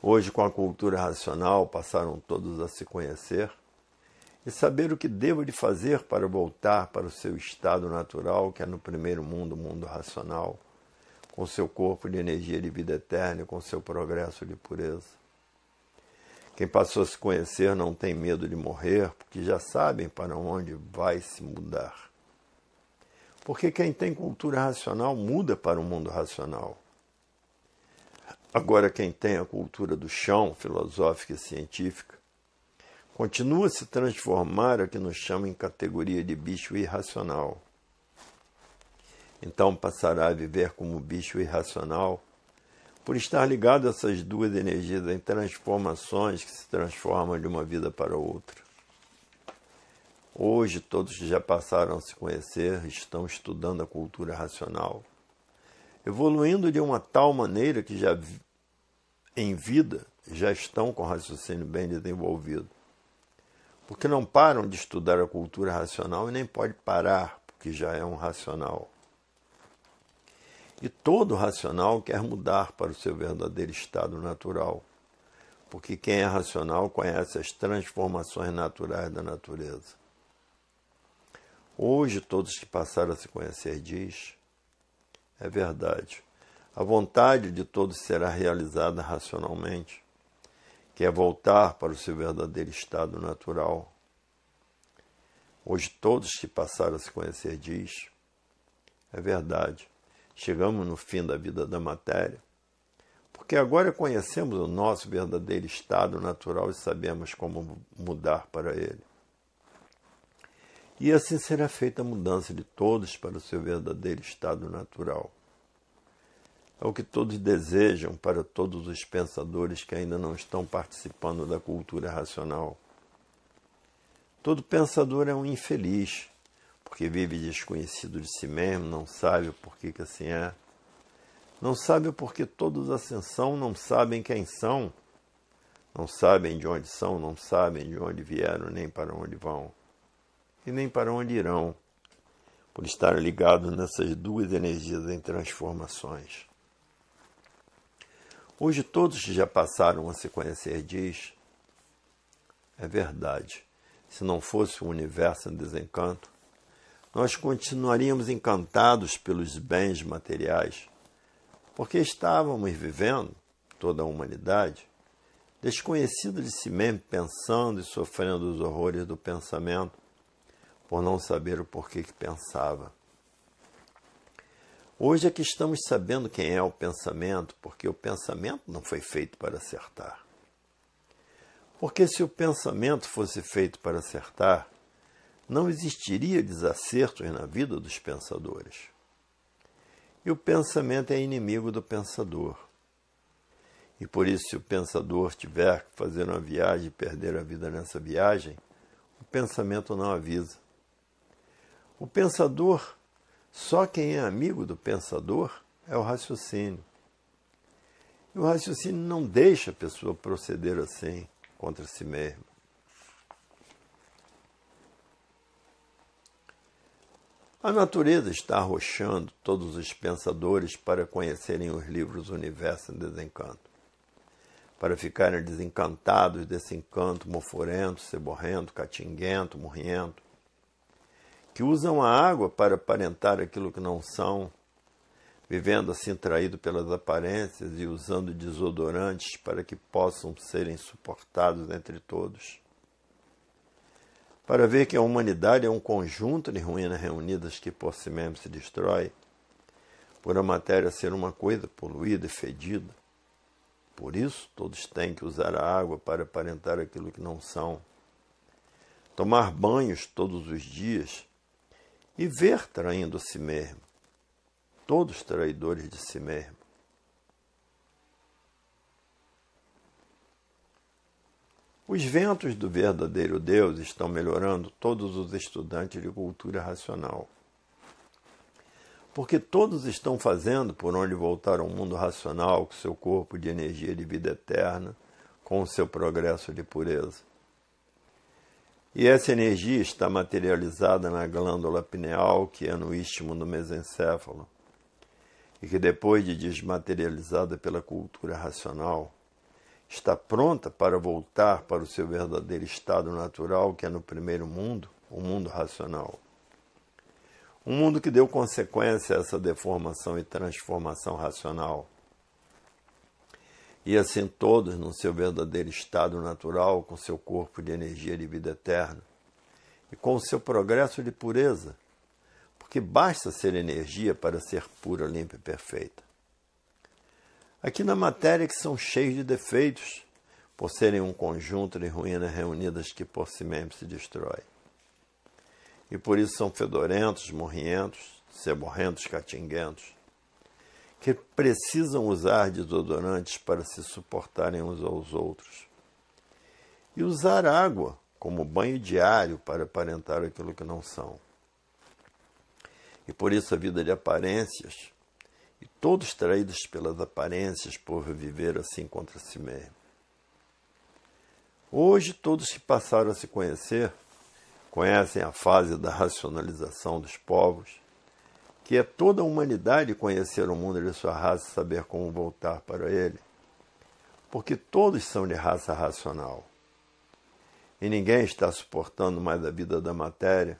Hoje, com a cultura racional, passaram todos a se conhecer e saber o que devo de fazer para voltar para o seu estado natural, que é no primeiro mundo, o mundo racional, com seu corpo de energia de vida eterna e com seu progresso de pureza. Quem passou a se conhecer não tem medo de morrer, porque já sabem para onde vai se mudar. Porque quem tem cultura racional muda para o mundo racional. Agora, quem tem a cultura do chão, filosófica e científica, continua a se transformar a que nos chama em categoria de bicho irracional. Então passará a viver como bicho irracional, por estar ligado a essas duas energias em transformações que se transformam de uma vida para outra. Hoje, todos que já passaram a se conhecer estão estudando a cultura racional, evoluindo de uma tal maneira que já em vida já estão com raciocínio bem desenvolvido porque não param de estudar a cultura racional e nem pode parar, porque já é um racional. E todo racional quer mudar para o seu verdadeiro estado natural, porque quem é racional conhece as transformações naturais da natureza. Hoje todos que passaram a se conhecer diz, é verdade, a vontade de todos será realizada racionalmente, que é voltar para o seu verdadeiro estado natural. Hoje todos que passaram a se conhecer diz, é verdade, chegamos no fim da vida da matéria, porque agora conhecemos o nosso verdadeiro estado natural e sabemos como mudar para ele. E assim será feita a mudança de todos para o seu verdadeiro estado natural. É o que todos desejam para todos os pensadores que ainda não estão participando da cultura racional. Todo pensador é um infeliz, porque vive desconhecido de si mesmo, não sabe o porquê que assim é. Não sabe o porquê todos ascensão não sabem quem são, não sabem de onde são, não sabem de onde vieram, nem para onde vão, e nem para onde irão, por estar ligados nessas duas energias em transformações. Hoje todos que já passaram a se conhecer diz, é verdade. Se não fosse o universo em desencanto, nós continuaríamos encantados pelos bens materiais, porque estávamos vivendo, toda a humanidade, desconhecida de si mesmo, pensando e sofrendo os horrores do pensamento, por não saber o porquê que pensava. Hoje é que estamos sabendo quem é o pensamento, porque o pensamento não foi feito para acertar. Porque se o pensamento fosse feito para acertar, não existiria desacertos na vida dos pensadores. E o pensamento é inimigo do pensador. E por isso, se o pensador tiver que fazer uma viagem e perder a vida nessa viagem, o pensamento não avisa. O pensador só quem é amigo do pensador é o raciocínio. E o raciocínio não deixa a pessoa proceder assim contra si mesma. A natureza está arrochando todos os pensadores para conhecerem os livros Universo em Desencanto, para ficarem desencantados desse encanto moforento, ceborrento, catinguento, morrento, que usam a água para aparentar aquilo que não são, vivendo assim traído pelas aparências e usando desodorantes para que possam serem suportados entre todos. Para ver que a humanidade é um conjunto de ruínas reunidas que por si mesmo se destrói, por a matéria ser uma coisa poluída e fedida. Por isso, todos têm que usar a água para aparentar aquilo que não são. Tomar banhos todos os dias e ver traindo si mesmo, todos traidores de si mesmo. Os ventos do verdadeiro Deus estão melhorando todos os estudantes de cultura racional. Porque todos estão fazendo por onde voltar ao mundo racional com seu corpo de energia de vida eterna, com o seu progresso de pureza. E essa energia está materializada na glândula pineal, que é no istmo do mesencéfalo, e que depois de desmaterializada pela cultura racional, está pronta para voltar para o seu verdadeiro estado natural, que é no primeiro mundo, o mundo racional. Um mundo que deu consequência a essa deformação e transformação racional e assim todos no seu verdadeiro estado natural, com seu corpo de energia de vida eterna e com o seu progresso de pureza, porque basta ser energia para ser pura, limpa e perfeita. Aqui na matéria que são cheios de defeitos, por serem um conjunto de ruínas reunidas que por si mesmo se destrói. E por isso são fedorentos, morrientos, seborrentos, catinguentos que precisam usar desodorantes para se suportarem uns aos outros. E usar água como banho diário para aparentar aquilo que não são. E por isso a vida de aparências, e todos traídos pelas aparências por viver assim contra si mesmo. Hoje todos que passaram a se conhecer conhecem a fase da racionalização dos povos que é toda a humanidade conhecer o mundo de sua raça e saber como voltar para ele, porque todos são de raça racional. E ninguém está suportando mais a vida da matéria,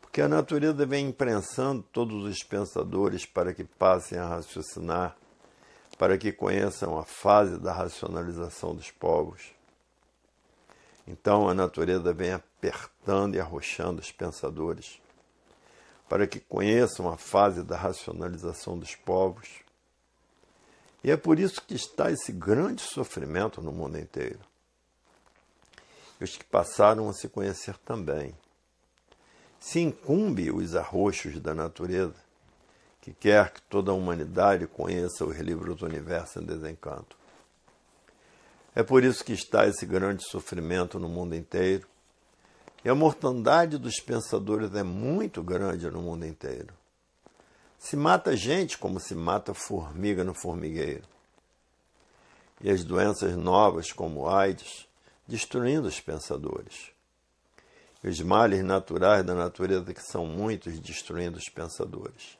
porque a natureza vem imprensando todos os pensadores para que passem a raciocinar, para que conheçam a fase da racionalização dos povos. Então a natureza vem apertando e arrochando os pensadores para que conheçam a fase da racionalização dos povos. E é por isso que está esse grande sofrimento no mundo inteiro. E os que passaram a se conhecer também. Se incumbe os arroxos da natureza, que quer que toda a humanidade conheça os livros do universo em desencanto. É por isso que está esse grande sofrimento no mundo inteiro, e a mortandade dos pensadores é muito grande no mundo inteiro. Se mata gente como se mata formiga no formigueiro. E as doenças novas, como AIDS, destruindo os pensadores. E os males naturais da natureza, que são muitos, destruindo os pensadores.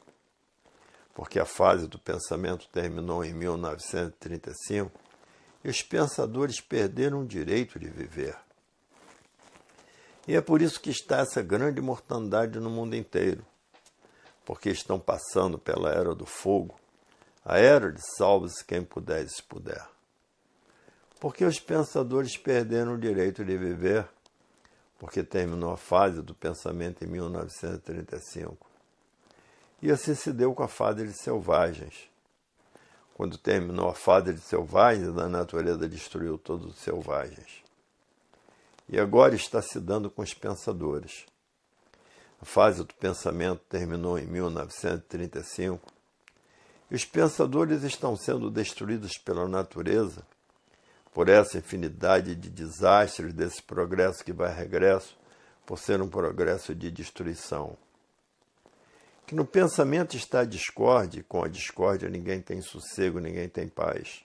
Porque a fase do pensamento terminou em 1935 e os pensadores perderam o direito de viver. E é por isso que está essa grande mortandade no mundo inteiro, porque estão passando pela era do fogo, a era de salve-se quem puder se puder. Porque os pensadores perderam o direito de viver, porque terminou a fase do pensamento em 1935. E assim se deu com a fase de selvagens. Quando terminou a fase de selvagens, a natureza destruiu todos os selvagens e agora está se dando com os pensadores. A fase do pensamento terminou em 1935 e os pensadores estão sendo destruídos pela natureza, por essa infinidade de desastres desse progresso que vai regresso, por ser um progresso de destruição. Que no pensamento está a discórdia, e com a discórdia ninguém tem sossego, ninguém tem paz.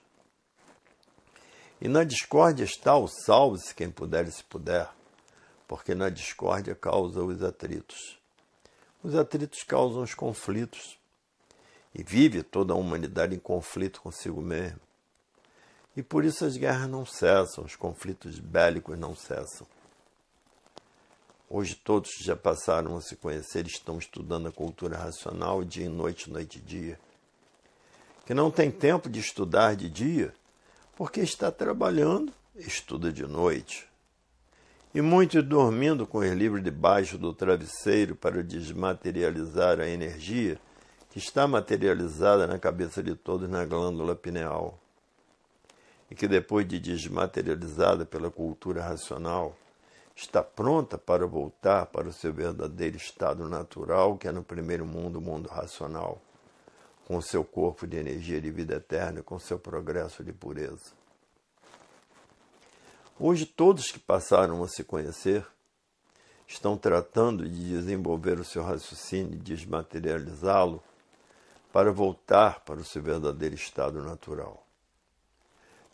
E na discórdia está o salve-se quem puder e se puder, porque na discórdia causa os atritos. Os atritos causam os conflitos, e vive toda a humanidade em conflito consigo mesmo. E por isso as guerras não cessam, os conflitos bélicos não cessam. Hoje todos já passaram a se conhecer, estão estudando a cultura racional dia e noite, noite e dia. Que não tem tempo de estudar de dia, porque está trabalhando, estuda de noite. E muitos dormindo com os livros debaixo do travesseiro para desmaterializar a energia que está materializada na cabeça de todos na glândula pineal. E que depois de desmaterializada pela cultura racional, está pronta para voltar para o seu verdadeiro estado natural, que é no primeiro mundo, o mundo racional com o seu corpo de energia de vida eterna, com o seu progresso de pureza. Hoje, todos que passaram a se conhecer estão tratando de desenvolver o seu raciocínio, e desmaterializá-lo, para voltar para o seu verdadeiro estado natural.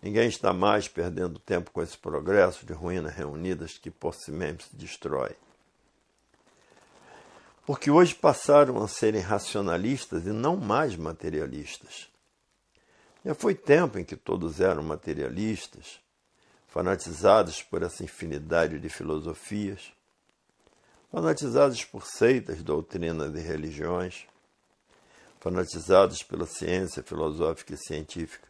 Ninguém está mais perdendo tempo com esse progresso de ruínas reunidas que por si mesmo se destrói porque hoje passaram a serem racionalistas e não mais materialistas. Já foi tempo em que todos eram materialistas, fanatizados por essa infinidade de filosofias, fanatizados por seitas, doutrinas e religiões, fanatizados pela ciência filosófica e científica,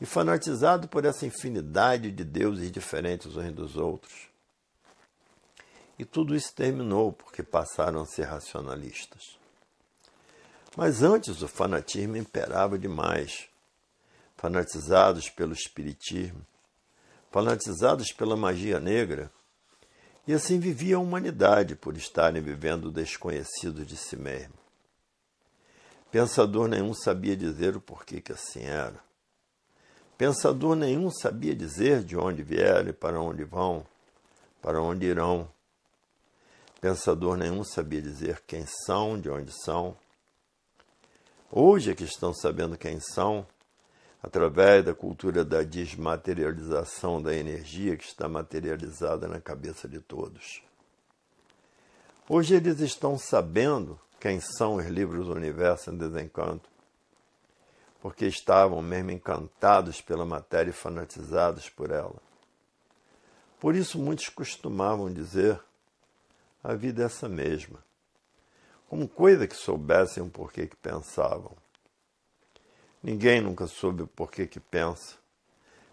e fanatizado por essa infinidade de deuses diferentes uns dos outros e tudo isso terminou porque passaram a ser racionalistas. Mas antes o fanatismo imperava demais. Fanatizados pelo espiritismo, fanatizados pela magia negra, e assim vivia a humanidade por estarem vivendo desconhecido de si mesmo. Pensador nenhum sabia dizer o porquê que assim era. Pensador nenhum sabia dizer de onde vieram e para onde vão, para onde irão. Pensador nenhum sabia dizer quem são, de onde são. Hoje é que estão sabendo quem são, através da cultura da desmaterialização da energia que está materializada na cabeça de todos. Hoje eles estão sabendo quem são os livros do universo em desencanto, porque estavam mesmo encantados pela matéria e fanatizados por ela. Por isso, muitos costumavam dizer a vida é essa mesma. Como coisa que soubessem o porquê que pensavam. Ninguém nunca soube o porquê que pensa.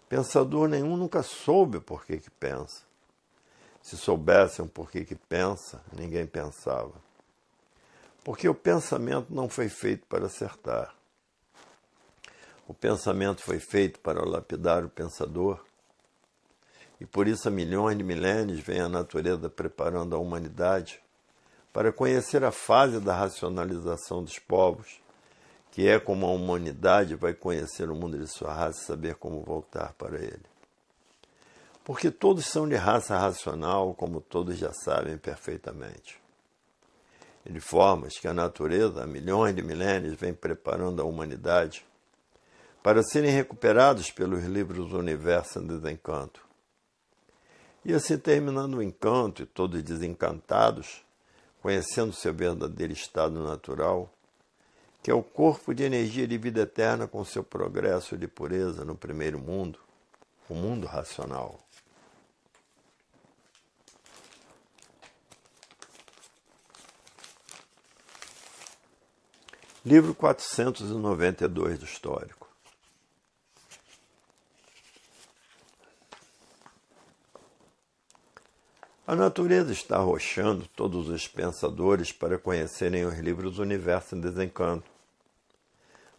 Pensador nenhum nunca soube o porquê que pensa. Se soubessem o porquê que pensa, ninguém pensava. Porque o pensamento não foi feito para acertar. O pensamento foi feito para lapidar o pensador e por isso há milhões de milênios vem a natureza preparando a humanidade para conhecer a fase da racionalização dos povos, que é como a humanidade vai conhecer o mundo de sua raça e saber como voltar para ele. Porque todos são de raça racional, como todos já sabem perfeitamente. E de formas que a natureza, há milhões de milênios, vem preparando a humanidade para serem recuperados pelos livros do universo em desencanto e assim terminando o encanto, e todos desencantados, conhecendo seu verdadeiro estado natural, que é o corpo de energia de vida eterna com seu progresso de pureza no primeiro mundo, o mundo racional. Livro 492 do Histórico. A natureza está rochando todos os pensadores para conhecerem os livros Universo em Desencanto,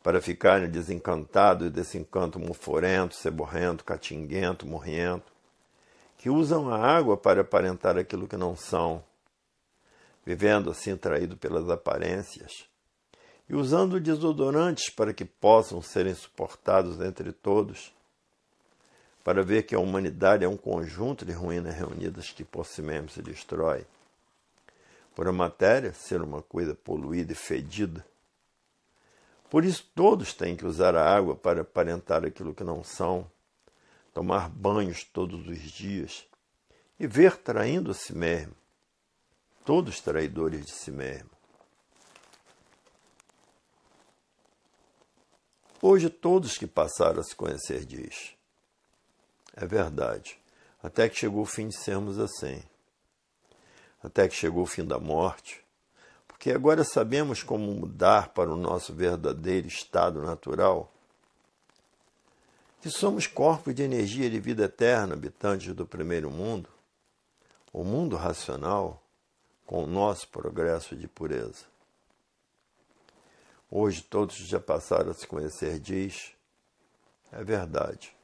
para ficarem desencantados desse encanto muforento, seborrento, catinguento, morrento, que usam a água para aparentar aquilo que não são, vivendo assim traído pelas aparências, e usando desodorantes para que possam serem suportados entre todos para ver que a humanidade é um conjunto de ruínas reunidas que por si mesmo se destrói. Por a matéria ser uma coisa poluída e fedida. Por isso, todos têm que usar a água para aparentar aquilo que não são, tomar banhos todos os dias e ver traindo a si mesmo, todos traidores de si mesmo. Hoje, todos que passaram a se conhecer diz é verdade, até que chegou o fim de sermos assim, até que chegou o fim da morte, porque agora sabemos como mudar para o nosso verdadeiro estado natural, que somos corpos de energia de vida eterna, habitantes do primeiro mundo, o mundo racional, com o nosso progresso de pureza. Hoje todos já passaram a se conhecer, diz, é verdade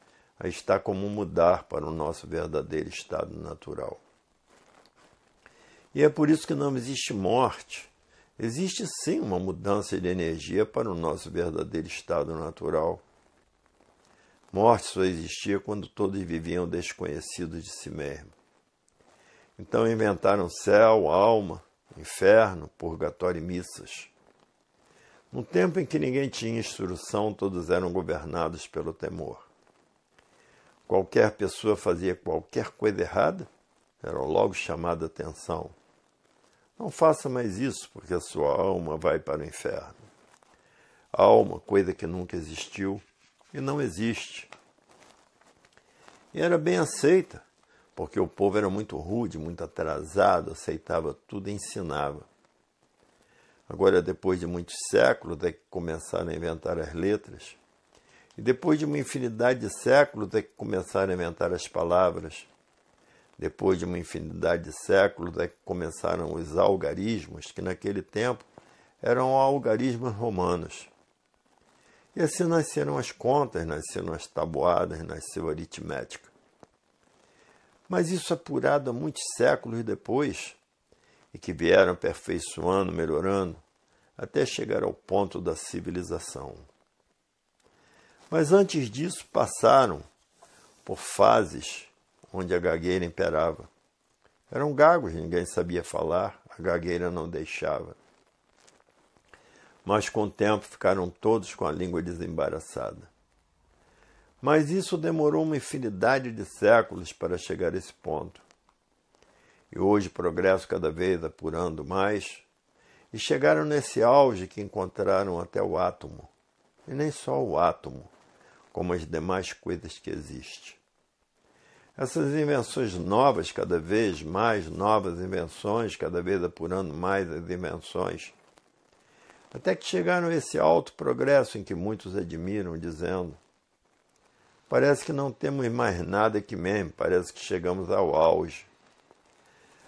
está como mudar para o nosso verdadeiro estado natural. E é por isso que não existe morte. Existe sim uma mudança de energia para o nosso verdadeiro estado natural. Morte só existia quando todos viviam desconhecidos de si mesmos. Então inventaram céu, alma, inferno, purgatório e missas. Num tempo em que ninguém tinha instrução, todos eram governados pelo temor. Qualquer pessoa fazia qualquer coisa errada, era logo chamada atenção. Não faça mais isso, porque a sua alma vai para o inferno. A alma, coisa que nunca existiu e não existe. E era bem aceita, porque o povo era muito rude, muito atrasado, aceitava tudo e ensinava. Agora, depois de muitos séculos, é que começaram a inventar as letras e depois de uma infinidade de séculos é que começaram a inventar as palavras. Depois de uma infinidade de séculos é que começaram os algarismos, que naquele tempo eram algarismos romanos. E assim nasceram as contas, nasceram as tabuadas, nasceu a aritmética. Mas isso apurado há muitos séculos depois, e que vieram aperfeiçoando, melhorando, até chegar ao ponto da civilização. Mas antes disso, passaram por fases onde a gagueira imperava. Eram gagos, ninguém sabia falar, a gagueira não deixava. Mas com o tempo ficaram todos com a língua desembaraçada. Mas isso demorou uma infinidade de séculos para chegar a esse ponto. E hoje progresso cada vez apurando mais, e chegaram nesse auge que encontraram até o átomo. E nem só o átomo, como as demais coisas que existem. Essas invenções novas, cada vez mais novas invenções, cada vez apurando mais as invenções, até que chegaram a esse alto progresso em que muitos admiram, dizendo: Parece que não temos mais nada aqui mesmo, parece que chegamos ao auge.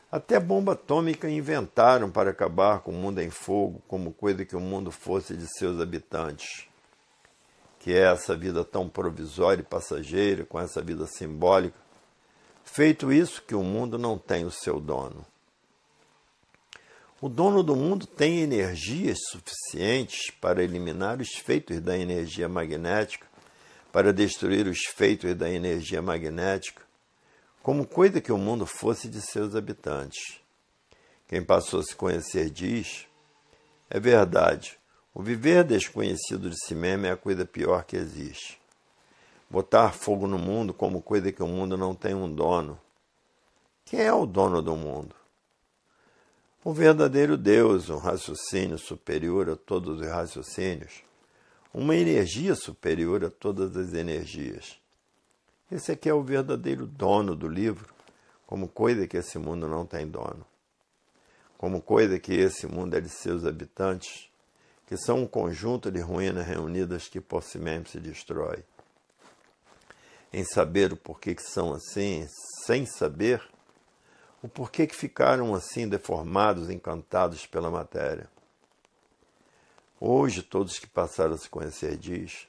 Até bomba atômica inventaram para acabar com o mundo em fogo, como coisa que o mundo fosse de seus habitantes que é essa vida tão provisória e passageira, com essa vida simbólica. Feito isso, que o mundo não tem o seu dono. O dono do mundo tem energias suficientes para eliminar os feitos da energia magnética, para destruir os feitos da energia magnética, como coisa que o mundo fosse de seus habitantes. Quem passou a se conhecer diz: é verdade, o viver desconhecido de si mesmo é a coisa pior que existe. Botar fogo no mundo como coisa que o mundo não tem um dono. Quem é o dono do mundo? Um verdadeiro Deus, um raciocínio superior a todos os raciocínios, uma energia superior a todas as energias. Esse aqui é o verdadeiro dono do livro, como coisa que esse mundo não tem dono, como coisa que esse mundo é de seus habitantes que são um conjunto de ruínas reunidas que por si mesmo se destrói. Em saber o porquê que são assim, sem saber o porquê que ficaram assim deformados, encantados pela matéria. Hoje todos que passaram a se conhecer diz,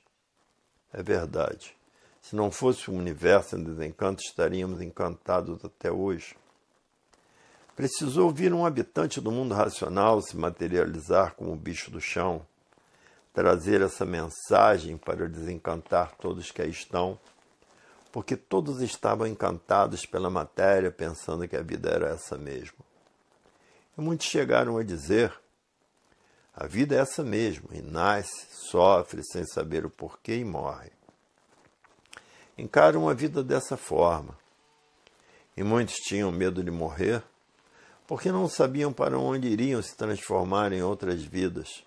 é verdade. Se não fosse o universo em desencanto, estaríamos encantados até hoje. Precisou vir um habitante do mundo racional se materializar como o bicho do chão, trazer essa mensagem para desencantar todos que aí estão, porque todos estavam encantados pela matéria, pensando que a vida era essa mesmo. E muitos chegaram a dizer: a vida é essa mesmo, e nasce, sofre sem saber o porquê e morre. Encaram a vida dessa forma. E muitos tinham medo de morrer porque não sabiam para onde iriam se transformar em outras vidas.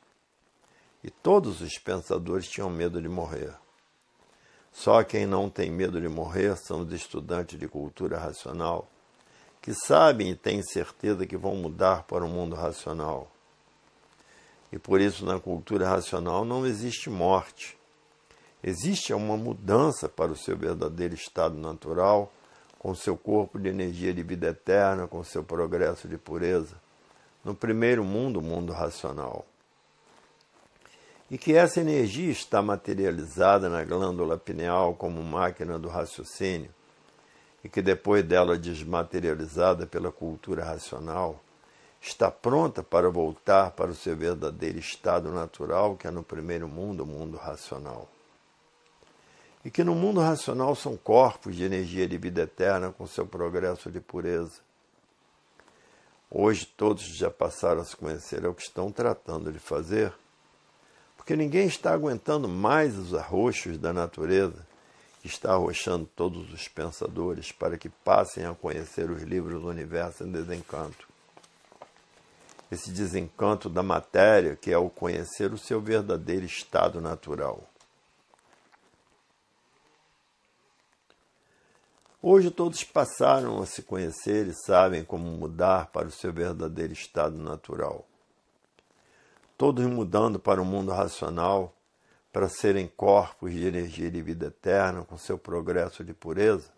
E todos os pensadores tinham medo de morrer. Só quem não tem medo de morrer são os estudantes de cultura racional, que sabem e têm certeza que vão mudar para o um mundo racional. E por isso, na cultura racional não existe morte. Existe uma mudança para o seu verdadeiro estado natural com seu corpo de energia de vida eterna, com seu progresso de pureza, no primeiro mundo, o mundo racional. E que essa energia está materializada na glândula pineal como máquina do raciocínio, e que depois dela desmaterializada pela cultura racional, está pronta para voltar para o seu verdadeiro estado natural, que é no primeiro mundo, o mundo racional e que no mundo racional são corpos de energia de vida eterna com seu progresso de pureza. Hoje todos já passaram a se conhecer, é o que estão tratando de fazer, porque ninguém está aguentando mais os arroxos da natureza, que está arrochando todos os pensadores para que passem a conhecer os livros do universo em desencanto. Esse desencanto da matéria, que é o conhecer o seu verdadeiro estado natural. Hoje todos passaram a se conhecer e sabem como mudar para o seu verdadeiro estado natural. Todos mudando para o mundo racional, para serem corpos de energia e de vida eterna com seu progresso de pureza?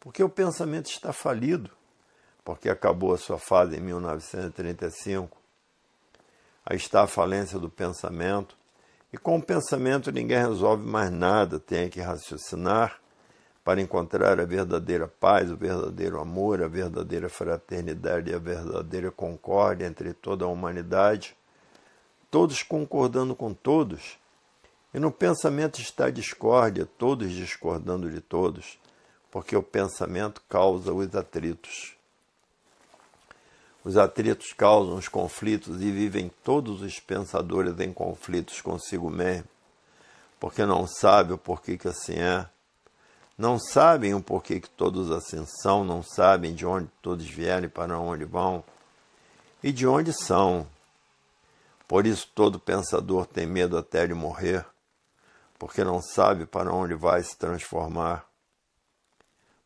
Porque o pensamento está falido, porque acabou a sua fase em 1935. Aí está a falência do pensamento, e com o pensamento ninguém resolve mais nada, tem que raciocinar para encontrar a verdadeira paz, o verdadeiro amor, a verdadeira fraternidade e a verdadeira concórdia entre toda a humanidade, todos concordando com todos. E no pensamento está a discórdia, todos discordando de todos, porque o pensamento causa os atritos. Os atritos causam os conflitos e vivem todos os pensadores em conflitos consigo mesmo, porque não sabe o porquê que assim é não sabem o porquê que todos ascensão, não sabem de onde todos vieram e para onde vão e de onde são. Por isso todo pensador tem medo até de morrer, porque não sabe para onde vai se transformar.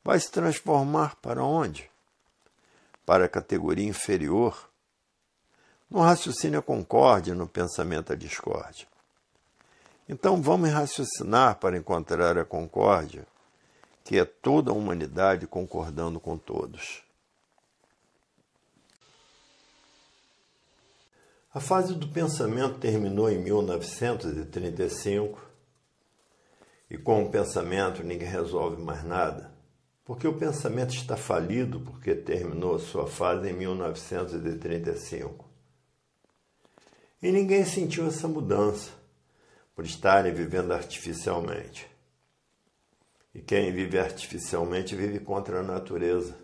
Vai se transformar para onde? Para a categoria inferior. No raciocínio a concórdia, no pensamento a discórdia. Então vamos raciocinar para encontrar a concórdia que é toda a humanidade concordando com todos. A fase do pensamento terminou em 1935 e com o pensamento ninguém resolve mais nada, porque o pensamento está falido porque terminou sua fase em 1935. E ninguém sentiu essa mudança por estarem vivendo artificialmente. E quem vive artificialmente vive contra a natureza.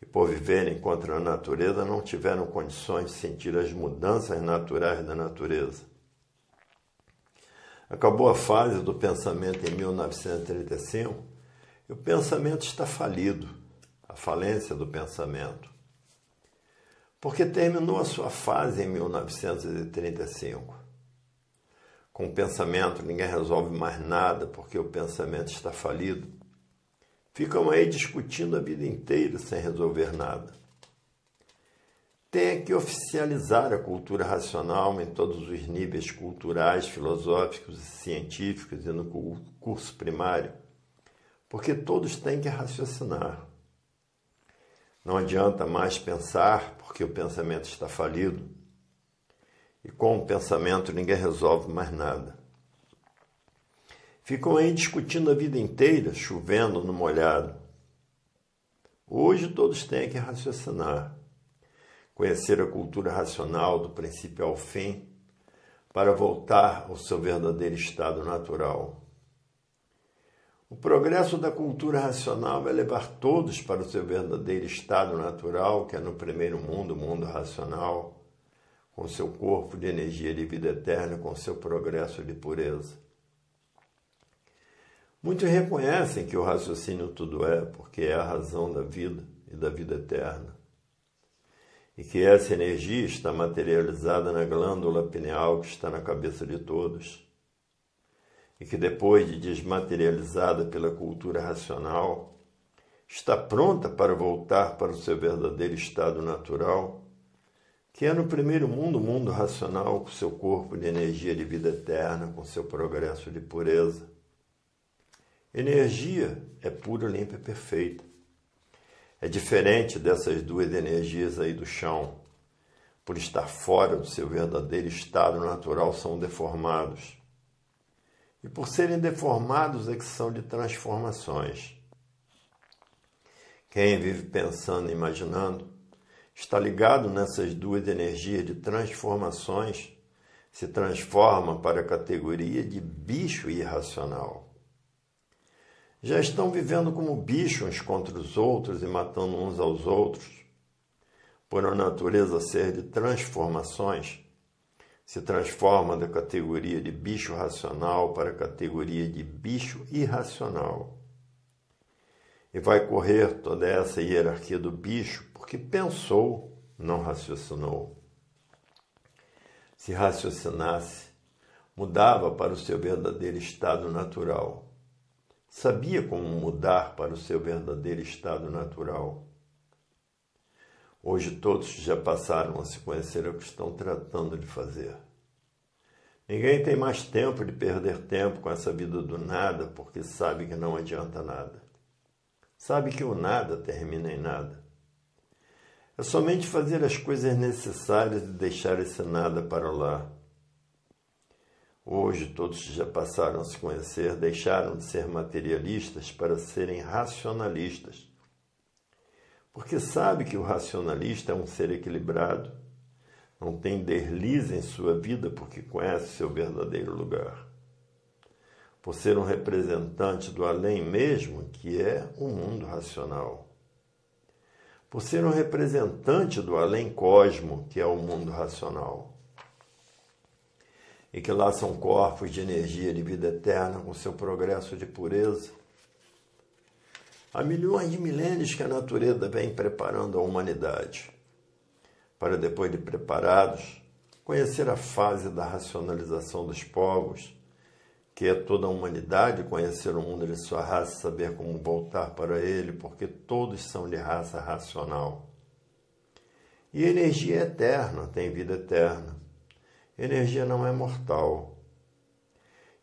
E por viverem contra a natureza, não tiveram condições de sentir as mudanças naturais da natureza. Acabou a fase do pensamento em 1935 e o pensamento está falido a falência do pensamento. Porque terminou a sua fase em 1935. Com o pensamento ninguém resolve mais nada porque o pensamento está falido. Ficam aí discutindo a vida inteira sem resolver nada. Tem que oficializar a cultura racional em todos os níveis culturais, filosóficos e científicos e no curso primário, porque todos têm que raciocinar. Não adianta mais pensar porque o pensamento está falido. E com o pensamento ninguém resolve mais nada. Ficam aí discutindo a vida inteira, chovendo no molhado. Hoje todos têm que raciocinar, conhecer a cultura racional do princípio ao fim, para voltar ao seu verdadeiro estado natural. O progresso da cultura racional vai levar todos para o seu verdadeiro estado natural, que é no primeiro mundo, o mundo racional com seu corpo de energia de vida eterna, com seu progresso de pureza. Muitos reconhecem que o raciocínio tudo é, porque é a razão da vida e da vida eterna, e que essa energia está materializada na glândula pineal que está na cabeça de todos, e que depois de desmaterializada pela cultura racional, está pronta para voltar para o seu verdadeiro estado natural que é no primeiro mundo, o mundo racional, com seu corpo de energia de vida eterna, com seu progresso de pureza. Energia é pura, limpa e perfeita. É diferente dessas duas energias aí do chão. Por estar fora do seu verdadeiro estado natural, são deformados. E por serem deformados é que são de transformações. Quem vive pensando e imaginando está ligado nessas duas energias de transformações, se transforma para a categoria de bicho irracional. Já estão vivendo como bichos uns contra os outros e matando uns aos outros. Por a natureza ser de transformações, se transforma da categoria de bicho racional para a categoria de bicho irracional. E vai correr toda essa hierarquia do bicho porque pensou, não raciocinou. Se raciocinasse, mudava para o seu verdadeiro estado natural. Sabia como mudar para o seu verdadeiro estado natural. Hoje todos já passaram a se conhecer é o que estão tratando de fazer. Ninguém tem mais tempo de perder tempo com essa vida do nada porque sabe que não adianta nada. Sabe que o nada termina em nada. É somente fazer as coisas necessárias e deixar esse nada para lá. Hoje todos já passaram a se conhecer, deixaram de ser materialistas para serem racionalistas. Porque sabe que o racionalista é um ser equilibrado, não tem deslize em sua vida porque conhece seu verdadeiro lugar. Por ser um representante do além mesmo, que é o um mundo racional por ser um representante do além-cosmo, que é o mundo racional. E que lá são corpos de energia de vida eterna com seu progresso de pureza. Há milhões de milênios que a natureza vem preparando a humanidade para depois de preparados, conhecer a fase da racionalização dos povos que é toda a humanidade, conhecer o mundo de sua raça, saber como voltar para ele, porque todos são de raça racional. E energia é eterna, tem vida eterna. Energia não é mortal.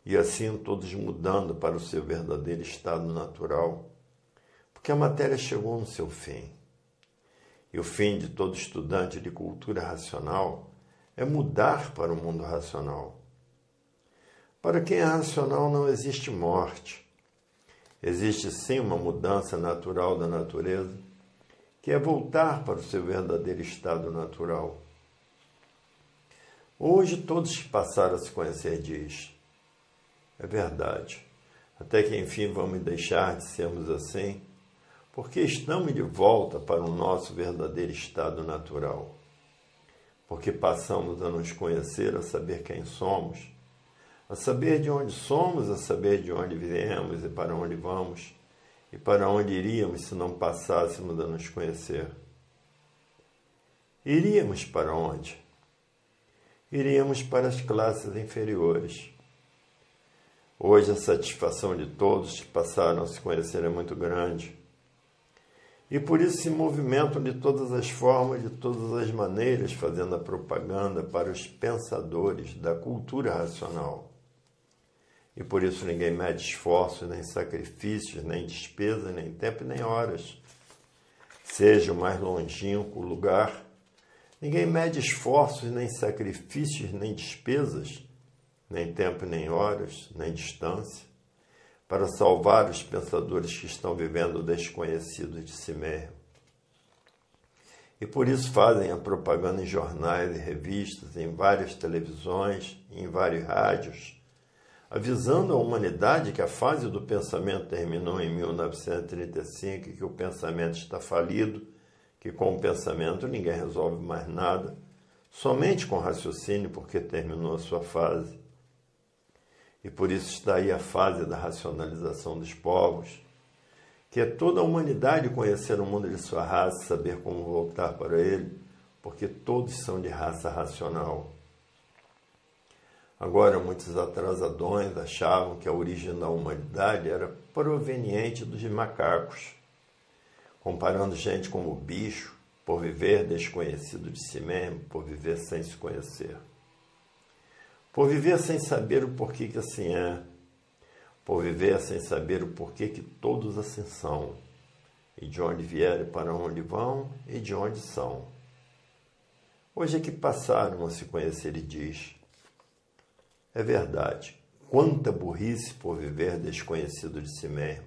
E assim todos mudando para o seu verdadeiro estado natural, porque a matéria chegou no seu fim. E o fim de todo estudante de cultura racional é mudar para o mundo racional para quem é racional, não existe morte. Existe sim uma mudança natural da natureza, que é voltar para o seu verdadeiro estado natural. Hoje todos passaram a se conhecer, diz. É verdade. Até que enfim vamos deixar de sermos assim, porque estamos de volta para o nosso verdadeiro estado natural. Porque passamos a nos conhecer, a saber quem somos a saber de onde somos, a saber de onde viemos e para onde vamos, e para onde iríamos se não passássemos a nos conhecer. Iríamos para onde? Iríamos para as classes inferiores. Hoje a satisfação de todos que passaram a se conhecer é muito grande. E por isso se movimentam de todas as formas, de todas as maneiras, fazendo a propaganda para os pensadores da cultura racional e por isso ninguém mede esforços, nem sacrifícios, nem despesas, nem tempo, nem horas. Seja o mais longínquo lugar, ninguém mede esforços, nem sacrifícios, nem despesas, nem tempo, nem horas, nem distância, para salvar os pensadores que estão vivendo desconhecidos de si mesmo. E por isso fazem a propaganda em jornais e revistas, em várias televisões, em vários rádios avisando a humanidade que a fase do pensamento terminou em 1935 e que o pensamento está falido, que com o pensamento ninguém resolve mais nada, somente com raciocínio, porque terminou a sua fase. E por isso está aí a fase da racionalização dos povos, que é toda a humanidade conhecer o mundo de sua raça, saber como voltar para ele, porque todos são de raça racional. Agora, muitos atrasadões achavam que a origem da humanidade era proveniente dos macacos, comparando gente como bicho por viver desconhecido de si mesmo, por viver sem se conhecer. Por viver sem saber o porquê que assim é, por viver sem saber o porquê que todos assim são, e de onde vieram para onde vão e de onde são. Hoje é que passaram a se conhecer e diz, é verdade. Quanta burrice por viver desconhecido de si mesmo.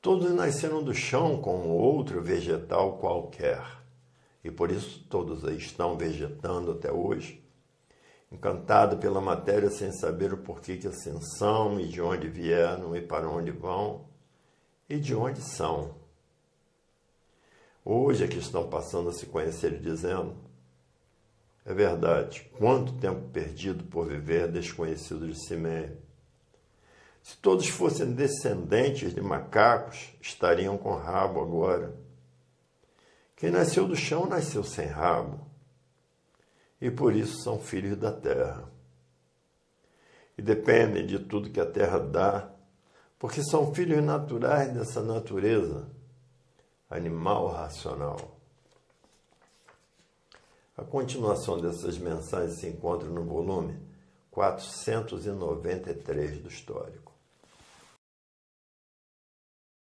Todos nasceram do chão como outro vegetal qualquer, e por isso todos estão vegetando até hoje, encantado pela matéria sem saber o porquê que assim são e de onde vieram e para onde vão e de onde são. Hoje é que estão passando a se conhecer dizendo: é verdade, quanto tempo perdido por viver desconhecido de si mesmo. Se todos fossem descendentes de macacos, estariam com rabo agora. Quem nasceu do chão nasceu sem rabo, e por isso são filhos da terra. E dependem de tudo que a terra dá, porque são filhos naturais dessa natureza, animal racional. A continuação dessas mensagens se encontra no volume 493 do Histórico.